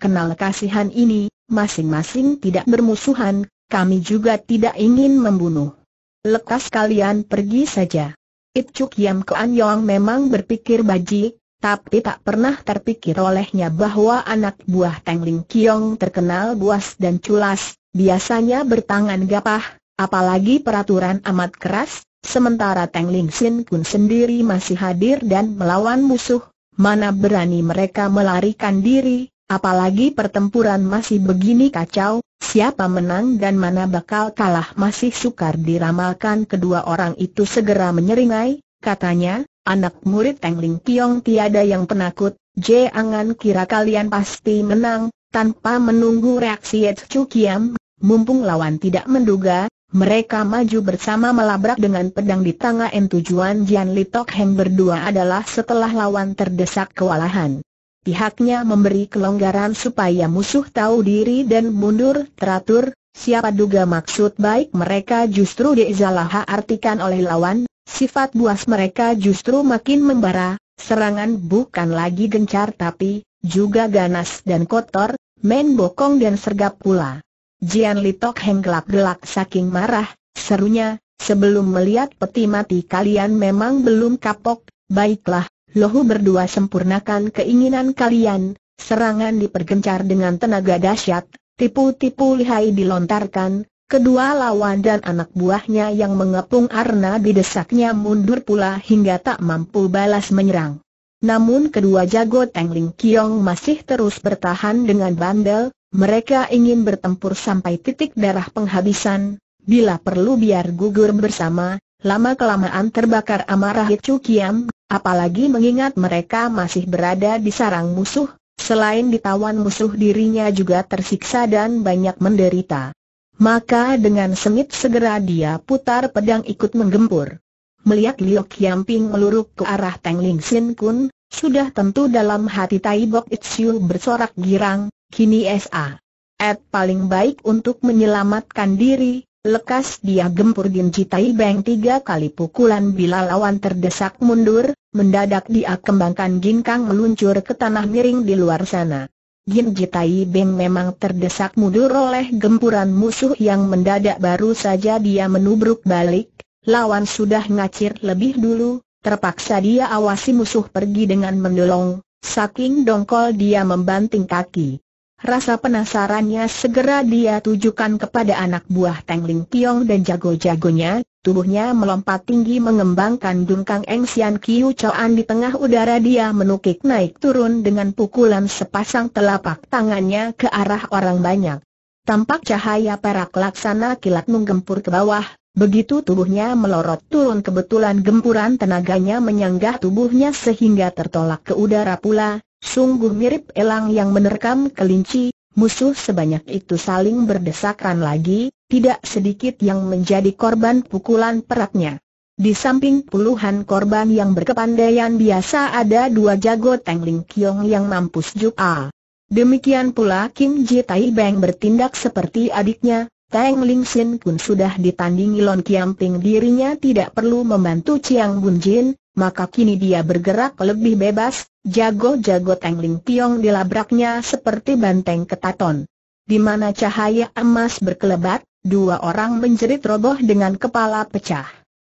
kenal kasihan ini, masing-masing tidak bermusuhan, kami juga tidak ingin membunuh. Lekas kalian pergi saja. It Chuk Yam Kuan Yong memang berpikir bajik, tapi tak pernah terpikir olehnya bahwa anak buah Tang Ling Kiong terkenal buas dan culas, biasanya bertangan gapah, apalagi peraturan amat keras, sementara Tang Ling Sin Kun sendiri masih hadir dan melawan musuh, mana berani mereka melarikan diri, Apalagi pertempuran masih begini kacau, siapa menang dan mana bakal kalah masih sukar diramalkan kedua orang itu segera menyeringai, katanya, Anak murid Teng Ling Piong tiada yang penakut, jangan kira kalian pasti menang, tanpa menunggu reaksi Chu Kiam, mumpung lawan tidak menduga, mereka maju bersama melabrak dengan pedang di tangan tujuan Jian Li Tok Heng berdua adalah setelah lawan terdesak kewalahan. Pihaknya memberi kelonggaran supaya musuh tahu diri dan mundur teratur, siapa duga maksud baik mereka justru diizalaha artikan oleh lawan, Sifat buas mereka justru makin membara, serangan bukan lagi gencar tapi, juga ganas dan kotor, men bokong dan sergap pula. Jian Litok Heng gelak-gelak saking marah, serunya, sebelum melihat peti mati kalian memang belum kapok, baiklah, lohu berdua sempurnakan keinginan kalian, serangan dipergencar dengan tenaga dahsyat, tipu-tipu lihai dilontarkan, Kedua lawan dan anak buahnya yang mengepung Arna didesaknya mundur pula hingga tak mampu balas menyerang. Namun kedua jago Tang Ling Kiong masih terus bertahan dengan bandel, mereka ingin bertempur sampai titik darah penghabisan, bila perlu biar gugur bersama, lama-kelamaan terbakar amarah Hicu Kiam, apalagi mengingat mereka masih berada di sarang musuh, selain ditawan musuh dirinya juga tersiksa dan banyak menderita. Maka dengan semit segera dia putar pedang ikut menggempur. Melihat Liu Qiangping meluruk ke arah Tang Ling Sin Kun, sudah tentu dalam hati Tai Bok Itziu bersorak girang, kini S.A. Ed paling baik untuk menyelamatkan diri, lekas dia gempur Dinji Tai Beng tiga kali pukulan bila lawan terdesak mundur, mendadak dia kembangkan ginkang meluncur ke tanah miring di luar sana. Yin Jitai Beng memang terdesak mundur oleh gempuran musuh yang mendadak baru saja dia menubruk balik, lawan sudah ngacir lebih dulu, terpaksa dia awasi musuh pergi dengan mendolong, saking dongkol dia membanting kaki. Rasa penasarannya segera dia tujukan kepada anak buah Tang Ling Tiong dan jago-jagonya, Tubuhnya melompat tinggi mengembangkan dungkang Eng Sian Kiu Choan di tengah udara dia menukik naik turun dengan pukulan sepasang telapak tangannya ke arah orang banyak. Tampak cahaya perak laksana kilat menggempur ke bawah, begitu tubuhnya melorot turun kebetulan gempuran tenaganya menyanggah tubuhnya sehingga tertolak ke udara pula, sungguh mirip elang yang menerkam kelinci, musuh sebanyak itu saling berdesakan lagi, tidak sedikit yang menjadi korban pukulan peraknya. Di samping puluhan korban yang berkepandaian biasa ada dua jago Teng Ling Kiong yang mampus juga. Demikian pula Kim Ji Tai Beng bertindak seperti adiknya, Tang Ling Sin Kun sudah ditandingi Lon Kiam Ping dirinya tidak perlu membantu Chiang Bun Jin, maka kini dia bergerak lebih bebas, jago-jago Teng Ling Kiong dilabraknya seperti banteng ketaton. Di mana cahaya emas berkelebat, Dua orang menjerit roboh dengan kepala pecah.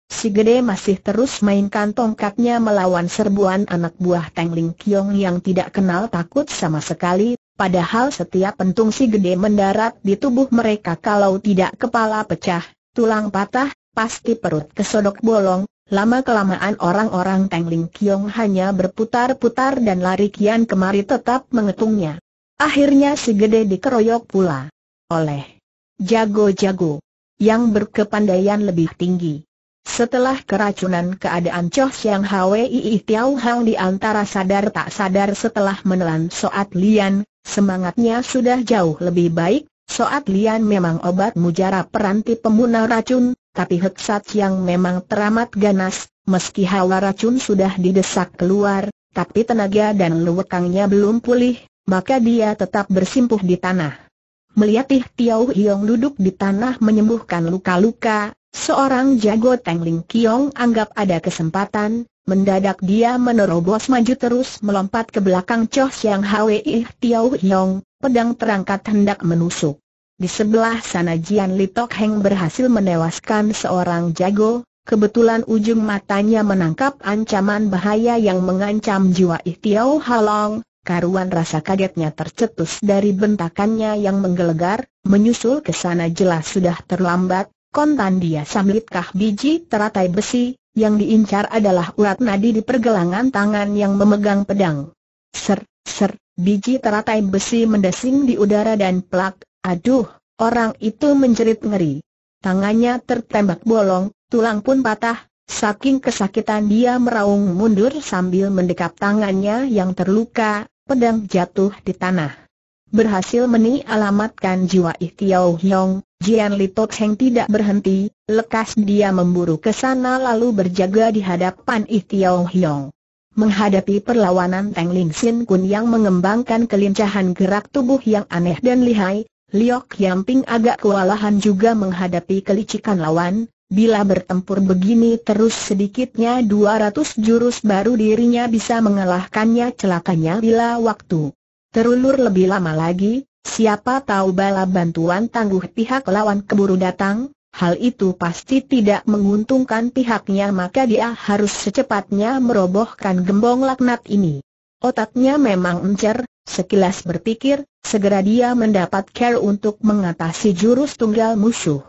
Si gede masih terus mainkan tongkatnya melawan serbuan anak buah Tang Ling Kiong yang tidak kenal takut sama sekali, padahal setiap pentung si gede mendarat di tubuh mereka kalau tidak kepala pecah, tulang patah, pasti perut kesodok bolong, lama-kelamaan orang-orang Tang Ling Kiong hanya berputar-putar dan lari kian kemari tetap mengetungnya. Akhirnya si gede dikeroyok pula. Oleh jago-jago, yang berkepandaian lebih tinggi. Setelah keracunan keadaan Choh Siang Hwi Tiao Hang di antara sadar tak sadar setelah menelan Soat Lian, semangatnya sudah jauh lebih baik, Soat Lian memang obat mujarab peranti pemuna racun, tapi Heksat yang memang teramat ganas, meski hawa racun sudah didesak keluar, tapi tenaga dan lewekangnya belum pulih, maka dia tetap bersimpuh di tanah. Melihat Ih Tiau Hiong duduk di tanah menyembuhkan luka-luka, seorang jago Teng Ling Kiong anggap ada kesempatan, mendadak dia menerobos maju terus melompat ke belakang Choh Siang Hwe Ih Tiau Hiong, pedang terangkat hendak menusuk. Di sebelah sana Jian Litok Heng berhasil menewaskan seorang jago, Kebetulan ujung matanya menangkap ancaman bahaya yang mengancam jiwa Ih Tiau Halong, Karuan rasa kagetnya tercetus dari bentakannya yang menggelegar, menyusul ke sana jelas sudah terlambat, kontan dia samlitkah biji teratai besi, yang diincar adalah urat nadi di pergelangan tangan yang memegang pedang. Ser, ser, biji teratai besi mendesing di udara dan plak, aduh, orang itu menjerit ngeri. Tangannya tertembak bolong, tulang pun patah, Saking kesakitan dia meraung mundur sambil mendekap tangannya yang terluka, pedang jatuh di tanah. Berhasil meni alamatkan jiwa Ihtiao Hyong, Jian Li Tok Heng tidak berhenti, lekas dia memburu ke sana lalu berjaga di hadapan Ihtiao Hyong. Menghadapi perlawanan Teng Ling Sin Kun yang mengembangkan kelincahan gerak tubuh yang aneh dan lihai, Liok Yamping agak kewalahan juga menghadapi kelicikan lawan, Bila bertempur begini terus sedikitnya 200 jurus baru dirinya bisa mengalahkannya celakanya bila waktu terulur lebih lama lagi, siapa tahu bala bantuan tangguh pihak lawan keburu datang, hal itu pasti tidak menguntungkan pihaknya maka dia harus secepatnya merobohkan gembong laknat ini. Otaknya memang encer, sekilas berpikir, segera dia mendapat care untuk mengatasi jurus tunggal musuh.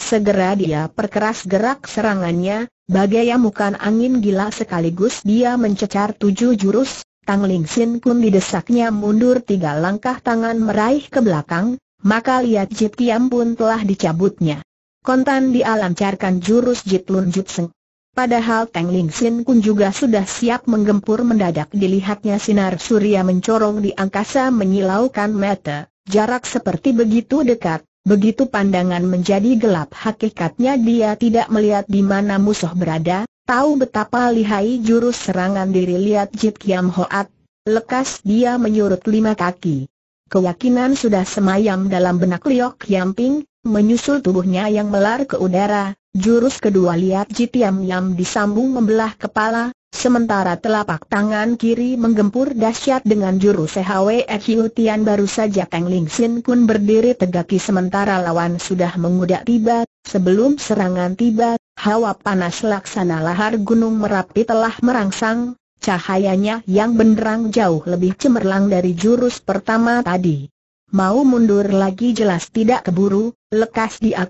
Segera dia perkeras gerak serangannya, bagai amukan angin gila sekaligus dia mencecar tujuh jurus, Tang Ling Sin Kun didesaknya mundur tiga langkah tangan meraih ke belakang, maka lihat Jit Kiam pun telah dicabutnya. Kontan dia lancarkan jurus Jit Lun Jut Seng. Padahal Tang Ling Sin Kun juga sudah siap menggempur mendadak dilihatnya sinar surya mencorong di angkasa menyilaukan mata, jarak seperti begitu dekat, Begitu pandangan menjadi gelap hakikatnya dia tidak melihat di mana musuh berada, tahu betapa lihai jurus serangan diri lihat Jit Kiam Hoat, lekas dia menyurut lima kaki. Keyakinan sudah semayam dalam benak Liok Ping, menyusul tubuhnya yang melar ke udara, jurus kedua lihat Jit Yam Yam disambung membelah kepala, Sementara telapak tangan kiri menggempur dahsyat dengan jurus CHWE Hiu baru saja Teng Ling Sin Kun berdiri tegaki sementara lawan sudah mengudak tiba, sebelum serangan tiba, hawa panas laksana lahar gunung Merapi telah merangsang, cahayanya yang benderang jauh lebih cemerlang dari jurus pertama tadi. Mau mundur lagi jelas tidak keburu, lekas dia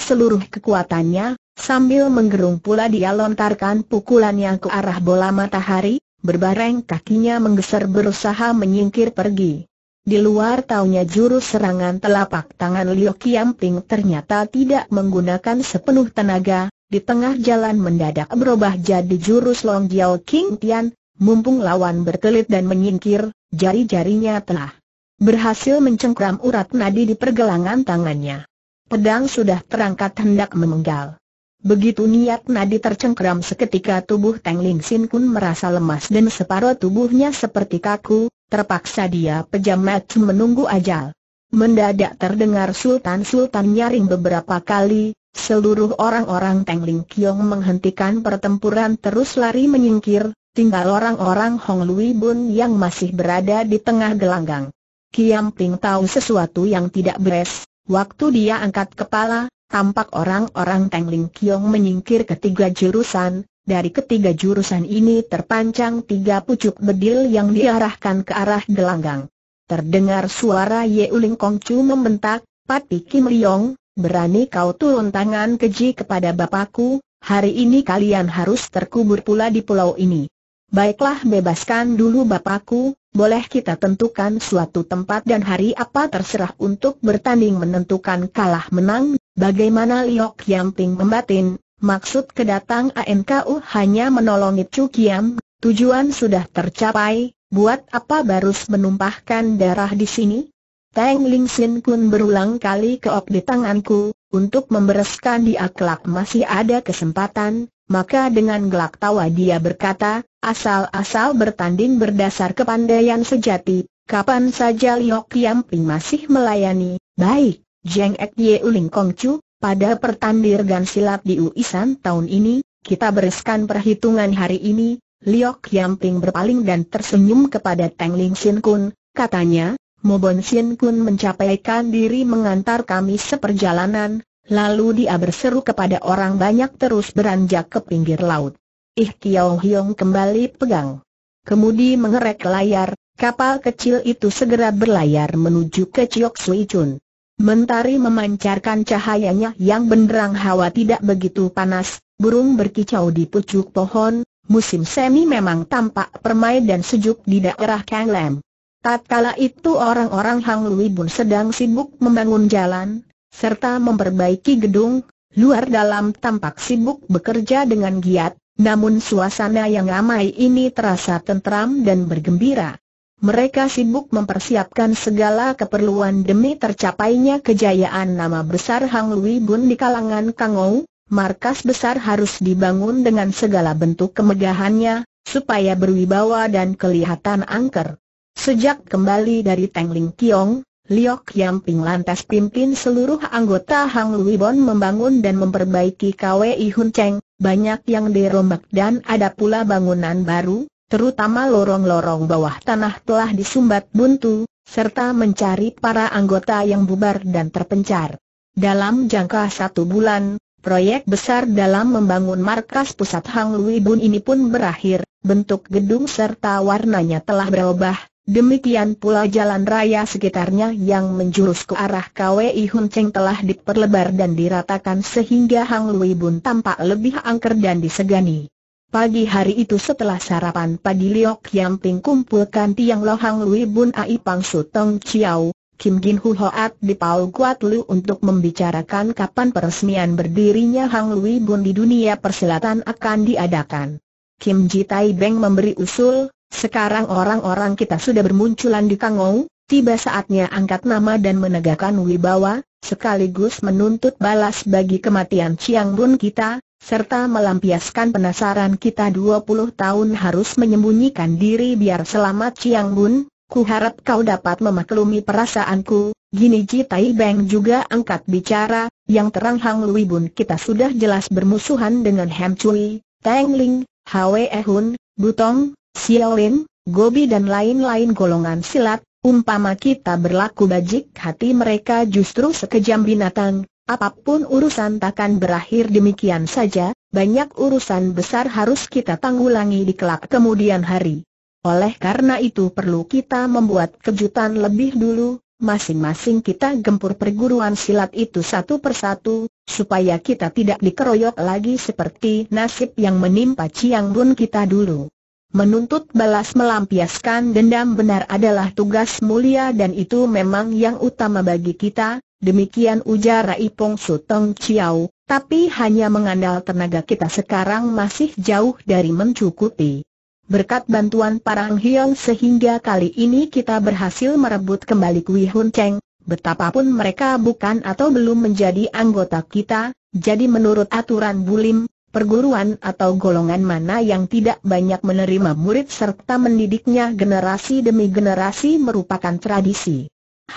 seluruh kekuatannya, Sambil menggerung pula dia lontarkan pukulannya ke arah bola matahari, berbareng kakinya menggeser berusaha menyingkir pergi. Di luar taunya jurus serangan telapak tangan Liu Qiangping ternyata tidak menggunakan sepenuh tenaga, di tengah jalan mendadak berubah jadi jurus Long Jiao King Tian, mumpung lawan berkelit dan menyingkir, jari-jarinya telah berhasil mencengkram urat nadi di pergelangan tangannya. Pedang sudah terangkat hendak memenggal. Begitu niat nadi tercengkeram seketika tubuh Teng Ling Sin Kun merasa lemas dan separuh tubuhnya seperti kaku, terpaksa dia pejam mati menunggu ajal. Mendadak terdengar sultan-sultan nyaring beberapa kali, seluruh orang-orang Teng Ling Kiong menghentikan pertempuran terus lari menyingkir, tinggal orang-orang Hong Lui Bun yang masih berada di tengah gelanggang. Kiam Ping tahu sesuatu yang tidak beres, waktu dia angkat kepala, tampak orang-orang Teng Ling Kiong menyingkir ketiga jurusan, dari ketiga jurusan ini terpancang tiga pucuk bedil yang diarahkan ke arah gelanggang. Terdengar suara Ye Uling Kongcu membentak, Pati Kim Liong, berani kau turun tangan keji kepada bapakku, hari ini kalian harus terkubur pula di pulau ini. Baiklah bebaskan dulu bapakku, boleh kita tentukan suatu tempat dan hari apa terserah untuk bertanding menentukan kalah menang Bagaimana Liok Ting membatin, maksud kedatang ANKU hanya menolong Cu Kiam, tujuan sudah tercapai, buat apa barus menumpahkan darah di sini? Tang Ling Sin Kun berulang kali keok di tanganku, untuk membereskan dia kelak masih ada kesempatan, maka dengan gelak tawa dia berkata, asal-asal bertanding berdasar kepandaian sejati, kapan saja Liok Ping masih melayani, baik. Jeng Ek Ye Uling Kong Chu, pada pertandingan silat di Uisan tahun ini, kita bereskan perhitungan hari ini, Liok Yam Ping berpaling dan tersenyum kepada Teng Ling Sin Kun, katanya, Mobon Sin Kun mencapaikan diri mengantar kami seperjalanan, lalu dia berseru kepada orang banyak terus beranjak ke pinggir laut. Ih Kiao Hiong kembali pegang. Kemudi mengerek layar, kapal kecil itu segera berlayar menuju ke Chiok Sui Chun. Mentari memancarkan cahayanya yang benderang hawa tidak begitu panas, burung berkicau di pucuk pohon, musim semi memang tampak permai dan sejuk di daerah Kanglem. Tatkala itu orang-orang Hang Lui Bun sedang sibuk membangun jalan, serta memperbaiki gedung, luar dalam tampak sibuk bekerja dengan giat, namun suasana yang ramai ini terasa tentram dan bergembira mereka sibuk mempersiapkan segala keperluan demi tercapainya kejayaan nama besar Hang Lui Bun di kalangan Kangou. Markas besar harus dibangun dengan segala bentuk kemegahannya, supaya berwibawa dan kelihatan angker. Sejak kembali dari Tengling Kiong, Liok Ping lantas pimpin seluruh anggota Hang Lui Bon membangun dan memperbaiki KWI Hun Cheng, banyak yang dirombak dan ada pula bangunan baru, terutama lorong-lorong bawah tanah telah disumbat buntu, serta mencari para anggota yang bubar dan terpencar. Dalam jangka satu bulan, proyek besar dalam membangun markas pusat Hang Lui Bun ini pun berakhir, bentuk gedung serta warnanya telah berubah, demikian pula jalan raya sekitarnya yang menjurus ke arah KWI Hun Cheng telah diperlebar dan diratakan sehingga Hang Lui Bun tampak lebih angker dan disegani. Pagi hari itu setelah sarapan pagi Liok yang Ting kumpulkan Tiang Lohang Lui Bun Ai Pang Su Tong Chiao, Kim Gin Hu Hoat di Pau Kuat Lu untuk membicarakan kapan peresmian berdirinya Hang Lui Bun di dunia perselatan akan diadakan. Kim Ji Tai Beng memberi usul, sekarang orang-orang kita sudah bermunculan di Kangou, tiba saatnya angkat nama dan menegakkan wibawa, sekaligus menuntut balas bagi kematian Chiang Bun kita, serta melampiaskan penasaran kita 20 tahun harus menyembunyikan diri biar selamat Chiang Bun, ku harap kau dapat memaklumi perasaanku, gini Ji Tai Beng juga angkat bicara, yang terang Hang Lui Bun kita sudah jelas bermusuhan dengan Hem Cui, Teng Ling, Hwe eh Hun, Butong, Xiao Lin, Gobi dan lain-lain golongan silat, umpama kita berlaku bajik hati mereka justru sekejam binatang, Apapun urusan takkan berakhir demikian saja, banyak urusan besar harus kita tanggulangi di kelak kemudian hari. Oleh karena itu perlu kita membuat kejutan lebih dulu, masing-masing kita gempur perguruan silat itu satu persatu, supaya kita tidak dikeroyok lagi seperti nasib yang menimpa Ciang Bun kita dulu. Menuntut balas melampiaskan dendam benar adalah tugas mulia dan itu memang yang utama bagi kita, Demikian ujar Rai Pong Su Chiao, tapi hanya mengandal tenaga kita sekarang masih jauh dari mencukupi. Berkat bantuan Parang Hiong sehingga kali ini kita berhasil merebut kembali Kui Hun Cheng, betapapun mereka bukan atau belum menjadi anggota kita, jadi menurut aturan bulim, perguruan atau golongan mana yang tidak banyak menerima murid serta mendidiknya generasi demi generasi merupakan tradisi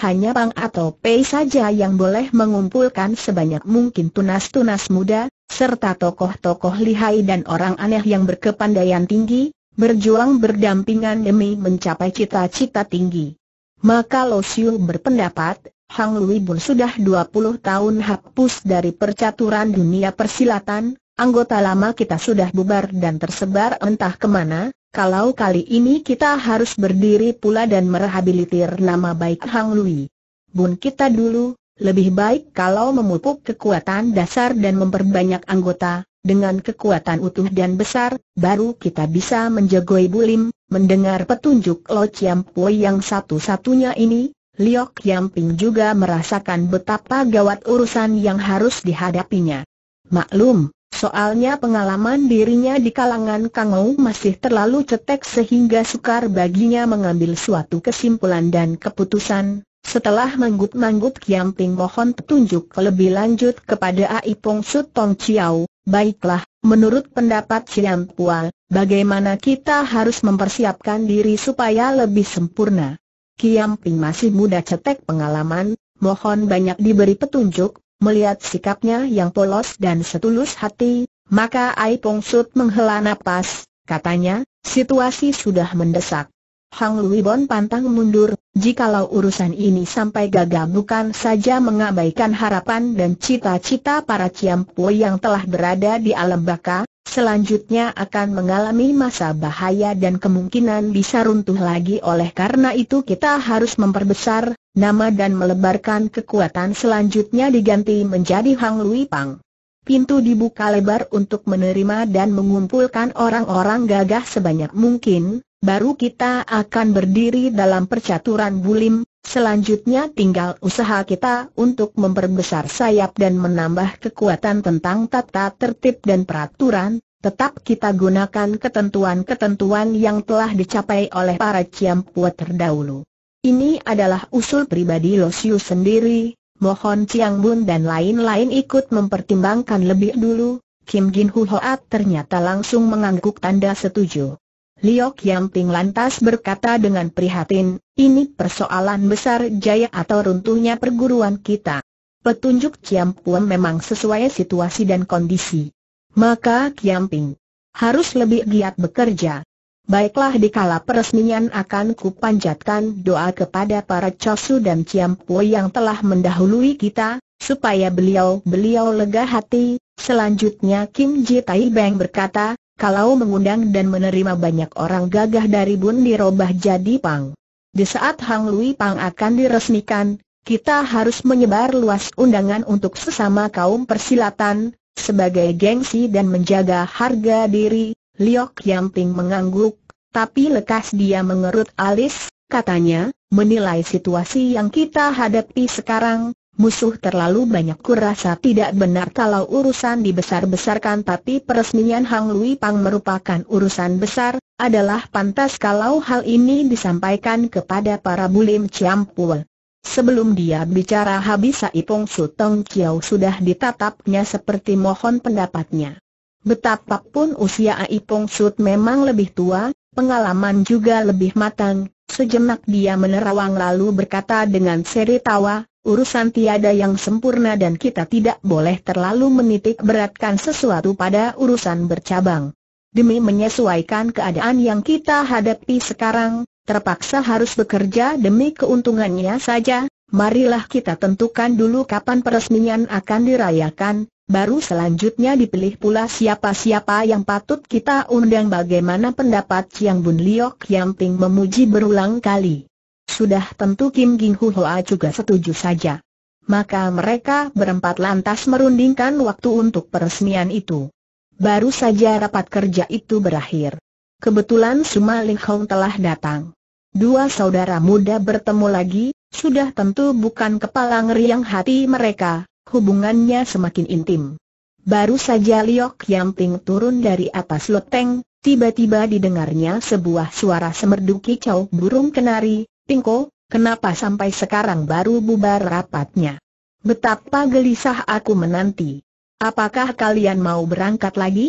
hanya Pang atau Pei saja yang boleh mengumpulkan sebanyak mungkin tunas-tunas muda, serta tokoh-tokoh lihai dan orang aneh yang berkepandaian tinggi, berjuang berdampingan demi mencapai cita-cita tinggi. Maka Lo Siu berpendapat, Hang Lui Bun sudah 20 tahun hapus dari percaturan dunia persilatan, anggota lama kita sudah bubar dan tersebar entah kemana, kalau kali ini kita harus berdiri pula dan merehabilitir nama baik Hang Lui. Bun kita dulu, lebih baik kalau memupuk kekuatan dasar dan memperbanyak anggota, dengan kekuatan utuh dan besar, baru kita bisa menjagoi bulim, mendengar petunjuk Lo Chiam Pui yang satu-satunya ini, Liok Yam Ping juga merasakan betapa gawat urusan yang harus dihadapinya. Maklum, Soalnya pengalaman dirinya di kalangan Ou masih terlalu cetek sehingga sukar baginya mengambil suatu kesimpulan dan keputusan. Setelah manggut-manggut Kiam Ping mohon petunjuk lebih lanjut kepada Ai Pong Sut Tong Chiao, baiklah, menurut pendapat Chiam Pual, bagaimana kita harus mempersiapkan diri supaya lebih sempurna? Kiam Ping masih muda cetek pengalaman, mohon banyak diberi petunjuk, Melihat sikapnya yang polos dan setulus hati, maka Ai Pong Sut menghela nafas. katanya, situasi sudah mendesak. Hang Lui Bon pantang mundur, jikalau urusan ini sampai gagal bukan saja mengabaikan harapan dan cita-cita para Ciampu yang telah berada di alam baka, Selanjutnya akan mengalami masa bahaya dan kemungkinan bisa runtuh lagi oleh karena itu kita harus memperbesar nama dan melebarkan kekuatan selanjutnya diganti menjadi Hang Lui Pang. Pintu dibuka lebar untuk menerima dan mengumpulkan orang-orang gagah sebanyak mungkin, baru kita akan berdiri dalam percaturan bulim, Selanjutnya tinggal usaha kita untuk memperbesar sayap dan menambah kekuatan tentang tata tertib dan peraturan, tetap kita gunakan ketentuan-ketentuan yang telah dicapai oleh para ciampua terdahulu. Ini adalah usul pribadi Losiu sendiri, mohon Chiang Bun dan lain-lain ikut mempertimbangkan lebih dulu, Kim Jin Hoat ternyata langsung mengangguk tanda setuju. Liok Yamping lantas berkata dengan prihatin, ini persoalan besar jaya atau runtuhnya perguruan kita. Petunjuk Puan memang sesuai situasi dan kondisi. Maka Kiamping harus lebih giat bekerja. Baiklah dikala peresmian akan kupanjatkan doa kepada para Chosu dan Puan yang telah mendahului kita, supaya beliau-beliau lega hati. Selanjutnya Kim Ji Tai Beng berkata, kalau mengundang dan menerima banyak orang gagah dari Bun dirobah jadi Pang. Di saat Hang Lui Pang akan diresmikan, kita harus menyebar luas undangan untuk sesama kaum persilatan, sebagai gengsi dan menjaga harga diri, Liok Ting mengangguk, tapi lekas dia mengerut alis, katanya, menilai situasi yang kita hadapi sekarang, Musuh terlalu banyak kurasa tidak benar kalau urusan dibesar-besarkan tapi peresmian Hang Lui Pang merupakan urusan besar, adalah pantas kalau hal ini disampaikan kepada para bulim Ciampul. Sebelum dia bicara habis Saipong Teng Chiao sudah ditatapnya seperti mohon pendapatnya. Betapapun usia Aipong Sut memang lebih tua, pengalaman juga lebih matang, sejenak dia menerawang lalu berkata dengan seri tawa, Urusan tiada yang sempurna dan kita tidak boleh terlalu menitik beratkan sesuatu pada urusan bercabang. Demi menyesuaikan keadaan yang kita hadapi sekarang, terpaksa harus bekerja demi keuntungannya saja, marilah kita tentukan dulu kapan peresmian akan dirayakan, baru selanjutnya dipilih pula siapa-siapa yang patut kita undang bagaimana pendapat Chiang Bun Liok yang Ting memuji berulang kali. Sudah tentu Kim Ging Hoa juga setuju saja. Maka mereka berempat lantas merundingkan waktu untuk peresmian itu. Baru saja rapat kerja itu berakhir. Kebetulan Suma Ling Hong telah datang. Dua saudara muda bertemu lagi, sudah tentu bukan kepala ngeri yang hati mereka, hubungannya semakin intim. Baru saja Liok Yang Ting turun dari atas loteng, tiba-tiba didengarnya sebuah suara semerdu kicau burung kenari, Pingko, kenapa sampai sekarang baru bubar rapatnya? Betapa gelisah aku menanti. Apakah kalian mau berangkat lagi?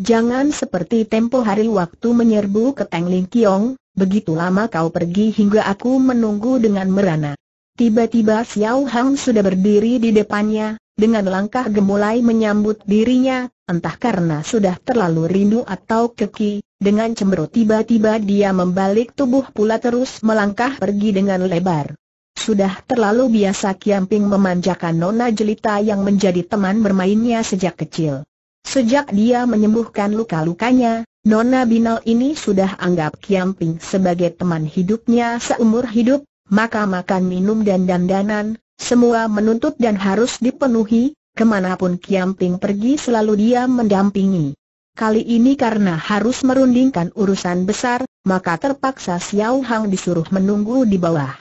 Jangan seperti tempo hari waktu menyerbu ke Tengling Kiong, begitu lama kau pergi hingga aku menunggu dengan merana. Tiba-tiba Xiao Hang sudah berdiri di depannya, dengan langkah gemulai menyambut dirinya, entah karena sudah terlalu rindu atau keki, dengan cemberut tiba-tiba dia membalik tubuh pula terus melangkah pergi dengan lebar. Sudah terlalu biasa Kiamping memanjakan Nona Jelita yang menjadi teman bermainnya sejak kecil. Sejak dia menyembuhkan luka-lukanya, Nona Binal ini sudah anggap Kiamping sebagai teman hidupnya seumur hidup, maka makan minum dan dandanan, semua menuntut dan harus dipenuhi, kemanapun Kiamping pergi selalu dia mendampingi. Kali ini karena harus merundingkan urusan besar, maka terpaksa Xiao Hang disuruh menunggu di bawah.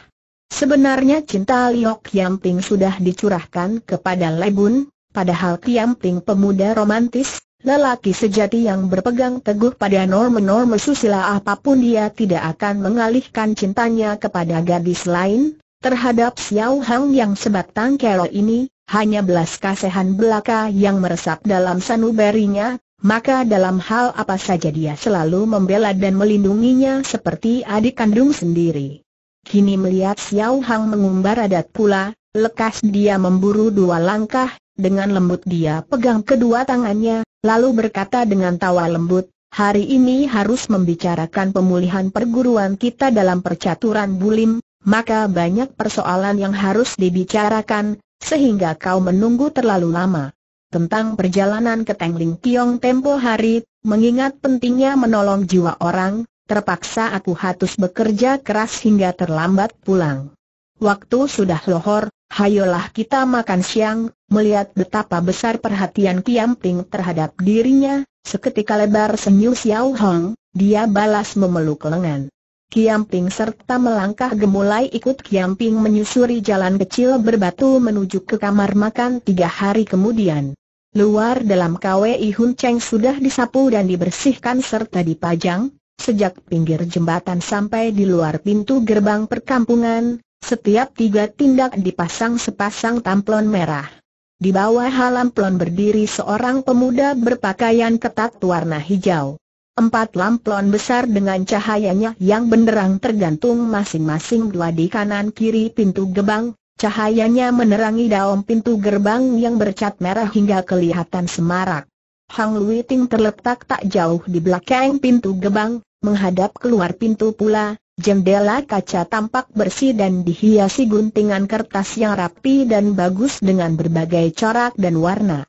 Sebenarnya cinta Liok Yamping sudah dicurahkan kepada Lebun, padahal Ping pemuda romantis, lelaki sejati yang berpegang teguh pada norma-norma susila apapun dia tidak akan mengalihkan cintanya kepada gadis lain, terhadap Xiao Hang yang sebatang kero ini, hanya belas kasihan belaka yang meresap dalam sanubarinya, maka dalam hal apa saja dia selalu membela dan melindunginya seperti adik kandung sendiri. Kini melihat Xiao Hang mengumbar adat pula, lekas dia memburu dua langkah, dengan lembut dia pegang kedua tangannya, lalu berkata dengan tawa lembut, hari ini harus membicarakan pemulihan perguruan kita dalam percaturan bulim, maka banyak persoalan yang harus dibicarakan, sehingga kau menunggu terlalu lama tentang perjalanan ke Tengling Kiong tempo hari, mengingat pentingnya menolong jiwa orang, terpaksa aku harus bekerja keras hingga terlambat pulang. Waktu sudah lohor, hayolah kita makan siang, melihat betapa besar perhatian Kiam Ping terhadap dirinya, seketika lebar senyum Xiao Hong, dia balas memeluk lengan. Kiamping serta melangkah gemulai ikut Kiamping menyusuri jalan kecil berbatu menuju ke kamar makan tiga hari kemudian. Luar dalam KWI Hun Cheng sudah disapu dan dibersihkan serta dipajang, sejak pinggir jembatan sampai di luar pintu gerbang perkampungan, setiap tiga tindak dipasang sepasang tamplon merah. Di bawah halam plon berdiri seorang pemuda berpakaian ketat warna hijau. Empat lamplon besar dengan cahayanya yang benderang tergantung masing-masing dua di kanan kiri pintu gerbang, cahayanya menerangi daun pintu gerbang yang bercat merah hingga kelihatan semarak. Hang Lui terletak tak jauh di belakang pintu gerbang, menghadap keluar pintu pula, Jendela kaca tampak bersih dan dihiasi guntingan kertas yang rapi dan bagus dengan berbagai corak dan warna.